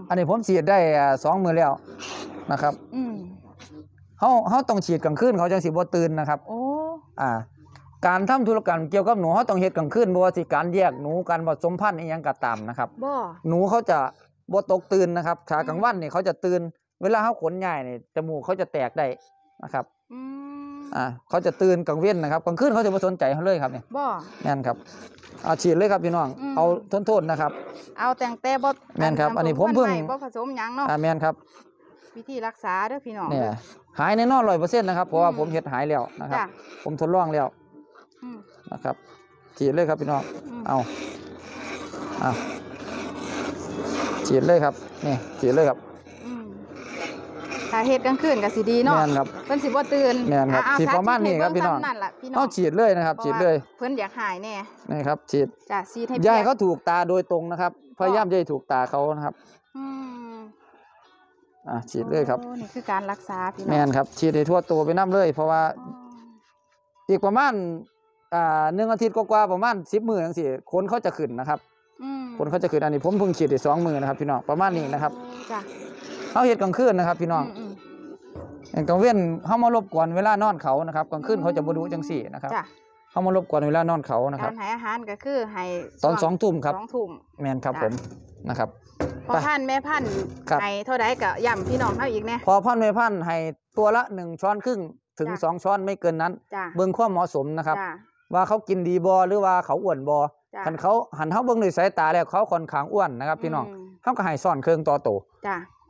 อันนี้ผมฉีดได้สองมือแล้วนะครับอเขาเขาต้องฉีดกลางคืนเขาจังสีบวตื่นนะครับ โอ้อ่า การทาธุรกรรมเกี่ยวกับหนูเขาต้องเห็ดกลางคืนบ่วสิการแยกหนูการบผสมพันธ์อีอยังกะตามนะครับบ่หนูเขาจะบ่ตกตื่นนะครับขากลางวันนี่เขาจะตื่นเวลาเขาขนใหญ่เนี่ยจมูกเขาจะแตกได้นะครับ อือ่าเขาจะตื่นกลางเว้นนะครับกลางคืนเขาจะไม่สนใจเขาเลยครับเนี่ยบ่แม่นครับอาฉีดเลยครับพี่น้องอเอาทนๆนะครับ เอาแต่งแต่บดแม่นครับอันนี้ผมเพิ่งบผสมยังเนาะอ่าแม่นครับ วิธีรักษาด้วยพี่น้องเนี่ยหายแน่นอนร้อยเปอร์เซ็นต์นะครับ เพราะว่าผมเห็ดหายแล้วนะครับ ผมทดลองแล้วนะครับฉีดเลยครับพี่น้องเอาเอาฉีดเลยครับนี่ฉีดเลยครับถ้าเฮ็ดกลางคืนก็สิดีเนาะแม่นครับเพิ่นสิบ่ตื่นแม่นครับอาสิประมาณนี้ครับพี่น้องต้องฉีดเลยนะครับ ฉีดเลย เพิ่นอยากหายแน่นี่ครับฉีดจ้ะซีดให้ยายเขาถูกตาโดยตรงนะครับพยายามจะถูกตาเขานะครับอ่ะฉีดเลยครับนี่คือการรักษาพี่น้แมองนครับ ฉีดให้ทั่วตัวไปน้ำเลย เพราะว่าอีกประมาณอ่าหนึ่งอาทิตย์กว่าประมาณสิบหมื่นังสี่คนเขาจะขึ้นนะครับคนเขาจะขึ้นอันนี้ผมเพิ่งฉีดได้สองหมื่นะครับ พี่น้องประมาณนี้นะครับจ้ะเขาเห็ดกลางคืนนะครับ พี่น้องอย่างกลางเว้นเขามารบกวนเวลานอนเขานะครับกลางคืนเขาจะบดุจังสี่นะครับเขามารบกวนเวลานอนเขานะครับการให้อาหารก็คือให้ ตอนสองทุ่มครับสองทุ่มแมนครับผมนะครับ พอพันแม่พันให้เท่าไรก็ย่ำพี่น้องเท่าอีกแน่พอพันแม่พันให้ตัวละหนึ่งช้อนครึ่งถึงสองช้อนไม่เกินนั้น เบื้องข้อเหมาะสมนะครับ ว่าเขากินดีบอหรือว่าเขาอ้วนบอหันเขาหันเขาเบื้องนึ่งสายตาแล้วเขาค่อนข้างอ้วนนะครับ พี่น้องเขาก็ให้ซ่อนเครื่องต่อโต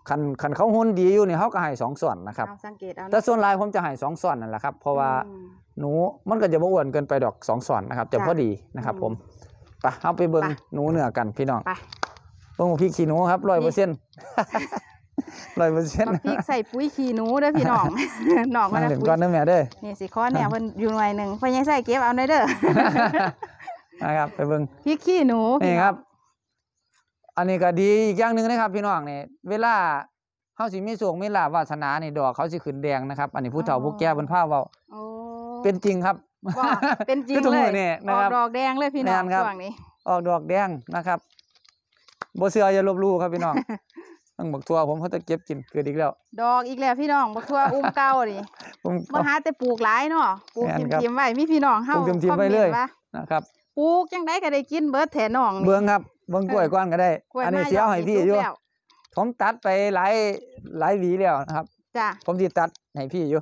ขันขันเขาหุ่นดีอยู่นี่เขาก็ให้สองส่วนนะครับสังเกตเอาแต่ส่วนลายผมจะให้สองส่วนนั่นแหละครับ เพราะว่าหนูมันก็จะบ่อ้วนเกินไปดอกสองส่วนนะครับจะพอดีนะครับ ผมไปเอาไปเบิ้งหนูเหนือกันพี่น้องไปเบิ้งพี่ขี้หนูครับร้อยเปอร์เซ็นต์ร้อยเปอร์เซ็นต์พริกใส่ปุ๋ยขี้หนูด้ยพี่น้องน้องมาแล่วปุยก้อนนึ้อแม่เด้อนี่สิข้อเนี่ยเพิ่นอยู่หน่วยหนึ่งเพิ่นยังใส่เก็บเอาได้อเด้อนะครับไปเบิ้งพริกขี้หนูนี่ครับอันนี้ก็ดีอีกอย่างหนึ่งนะครับพี่น้องเนี่ยเวลาเขาสิมีสวงมีลาวาสนาเนี่ยดอกเขาสิขึ้นแดงนะครับ อันนี้ผู้เฒ่าผู้แก่บนผ้าเว้าเป็นจริงครับเป็นจริงถุงเลือยเนี่ยนะครับดอกแดงเลยพี่น้อง่ช่วงนี้ ออกดอกแดงนะครับบ่เสืออย่าลบหลู่ครับพี่น้องต้องบอกทัวผมเขาจะเก็บกินเกิดอีกแล้วดอกอีกแล้วพี่น้องบักทั่วอุ้มเก้านี่ผมมาหาแต่ปลูกหลายเนาะปลูกิมทิมๆไว้มีพี่น้องเฮาปลูกทิมๆไว้เลยอนะครับปลูกยังได้ก็ได้กินเบิดแถน้องนี่เบื้องครับบิงกล้วยก้อนก็ได้ อันนี้เสียวให้พี่อยู่ ผมตัดไปหลายหลายหวีแล้วนะครับจ้ะผมสิตัดให้พี่อยู่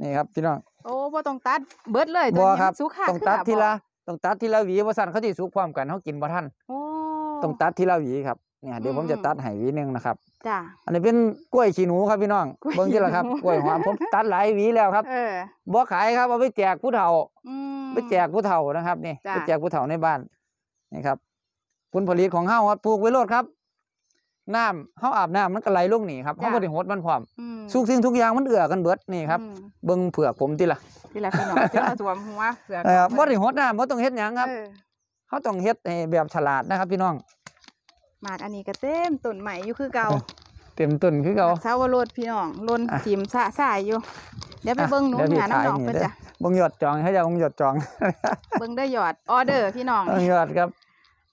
นี่ครับ พี่น้อง โอ้บ่ต้องตัดเบิดเลยตัวบ่นี้ครับมันสุขต้องตัดทีละ ต้องตัดทีละหวีบ่สั่นเขาสิสุกพร้อมกันเฮากินบ่ทันโอ้ต้องตัดทีละหวีครับ เนี่ยเดี๋ยวผมจะตัดให้หวีหนึงนะครับจ้ะอันนี้เป็นกล้วยขี้หนูครับพี่น้องกล้วยเบิ่งที่ละครับขกล้วยหอมผมตัดหลายหวีแล้วครับ เออบ่ขายครับเอาไปแจกผู้เฒ่าอืมไปแจกผู้เฒ่านะครับนี่ไปแจกผู้เฒ่าในบ้าน นี่ครับผลผลิตของเฮาครับปลูกไว้โลดครับน้ำเฮาอาบน้ำมันก็ไหลลงนี่ครับเฮาบ่ได้หดมันพร้อมสุกสิ่งทุกอย่างมันเอื้อกันเบิดนี่ครับเบิ่งเผือกผมติล่ะติล่ะพี่น้องะสวมหัวเผือกบ่ได้หดน้ำบ่ต้องเฮ็ดหยังครับเฮาต้องเฮ็ดแบบฉลาดนะครับ พี่น้องหมากอันนี้ก็เต็มต้นใหม่อยู่คือเก่าเต็มต้นคือเก่าเช้าวโรดพี่น้อง ลนจิมสะสายอยู่ เดี๋ยวไปเบิ้งหนูหาน้องเพื่อจ้ะเบิ้งหยอดจองให้จะาเบิ้งหยอดจองเบิ้งได้หยอดออเดอร์พี่น้องเบิ้งหยอดครับ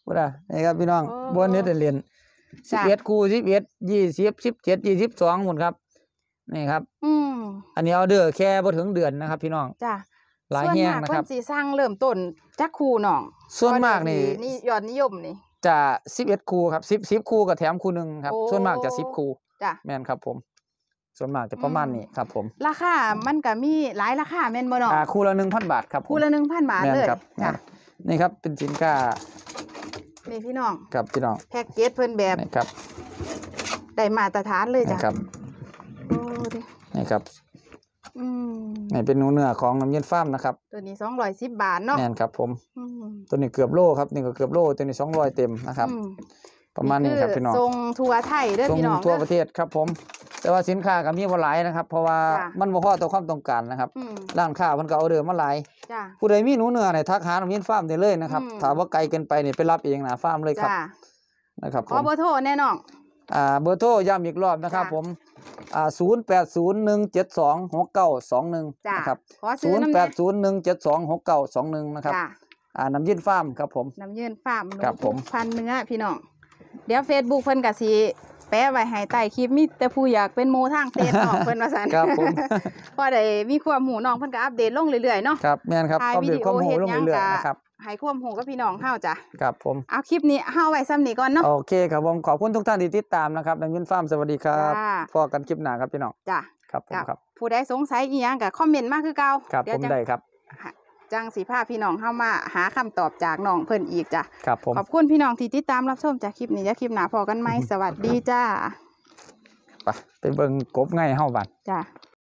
พู่ได้นี่ครับพี่น้องบนเน็ตเรียนสิบ้เอ็ดคู่สิบเอ็ดยี่สิบสิบเจ็ดยี่สิบสองหมดครับ นี่ครับ อืมอันนี้เอาเดือดแค่บ่ถึงเดือนนะครับ พี่น้อง จ้ะหลายส่วนแห่งมากนะคัพส่รับนสิสร้างเริ่มต้นจักคูน้อง ส่วนมากนี่ นี่ยอดนิยมนี่ จะสิบเอ็ดคูครับสิบสิบคูกับแถมคูหนึ่งครับ ส่วนมากจะสิบคูจ้ะแม่นครับผม ส่วนมากจะประมาณนี้ครับผม ราคา มันก็มีหลายราคาแม่นบ่น้อง่คูละหนึ่งพันบาทครับผมคู่ละหนึ่งพันบาทเลยครับจ้นี่ครับเป็นสินค้านี่พี่น้องครับพี่น้องแพ็กเกจเพิ่นแบบนี่ครับ ได้มาตรฐานเลยจ้ะครับนี่ครับนี่เป็นหนูเนื้อของน้ำเย็นฟาร์มนะครับ ตัวนี้สองร้อยสิบบาทเนาะแน่นครับ ผมตัวนี้เกือบโลครับนี่ก็เกือบโลตัวนี้สองร้อยเต็มนะครับประมาณนี้ครับพี่น้องทรงทัวไทยด้วยพี่น้องงทั่วประเทศครับผมแต่ว่าสินค้าก็มีบาหลายนะครับ เพราะว่ามันบ่พอต่อความต้องการนะครับร้านค้ามันก็เอาเดิมมาหลายผู้ใดมีหนูเนื้อเนี่ยทักหานุอมยินฟาร์มได้เลยนะครับถามว่าไกลเกินไปเนี่ยไปรับเองนะฟาร์มเลยครับนะครับขอเบอร์โทรแน่นอนอ่าเบอร์โทรย้ำอีกรอบนะครับผมอ่าศศูนย์แปดูนย์หนึ่งเจ็ดสองหกกเ้าสองหนึ่งนะครับศูนย์แปดศูนย์หนึ่งเจ็ดสองหกเก้าสองหนึ่งนะครับอ่าน้ำยินฟาร์มครับผมน้ำยื่นฟาร์มครับ ผมพันเนื้อพี่น้องเดี๋ยวเฟซบุ๊กเพิ่นกะสีแปะไว้ให้ใต้คลิปมีแต่ผู้อยากเป็นโมทางเต้นออกเพื่นมาสันครับผมพอได้มีความหูน้องเพื่นก็อัปเดตลงเรื่อยๆเนาะครับแม่นครับถ่ายอวิเดีโอความหเ็ลงยัเรื่งอยๆนะครับหายความหูกับพี่น้องเข้าจ้ะครับผมเอาคลิปนี้เข้าไว้ซ้ำนี้ก่อนเนาะโอเคครับผมขอบคุณทุกท่านที่ติดตามนะครับดังยินฟ้ามสวัสดีครับพอกันคลิปหนาครับพี่น้องจ้ะครับผมครับ ผู้ใดสงสัยอีกอย่างก็คอมเมนต์มาคือเก่าครับผมได้ครับจังสีผ้าพี่น้องเข้ามาหาคำตอบจากน้องเพิ่นอีกจ้ะครับผมขอบคุณพี่น้องที่ติดตามรับชมจากคลิปนี้จะคลิปหนาพอกันไหม สวัสดีจ้าไปไปเบิ่งกบไงเฮาบัรจ้ะ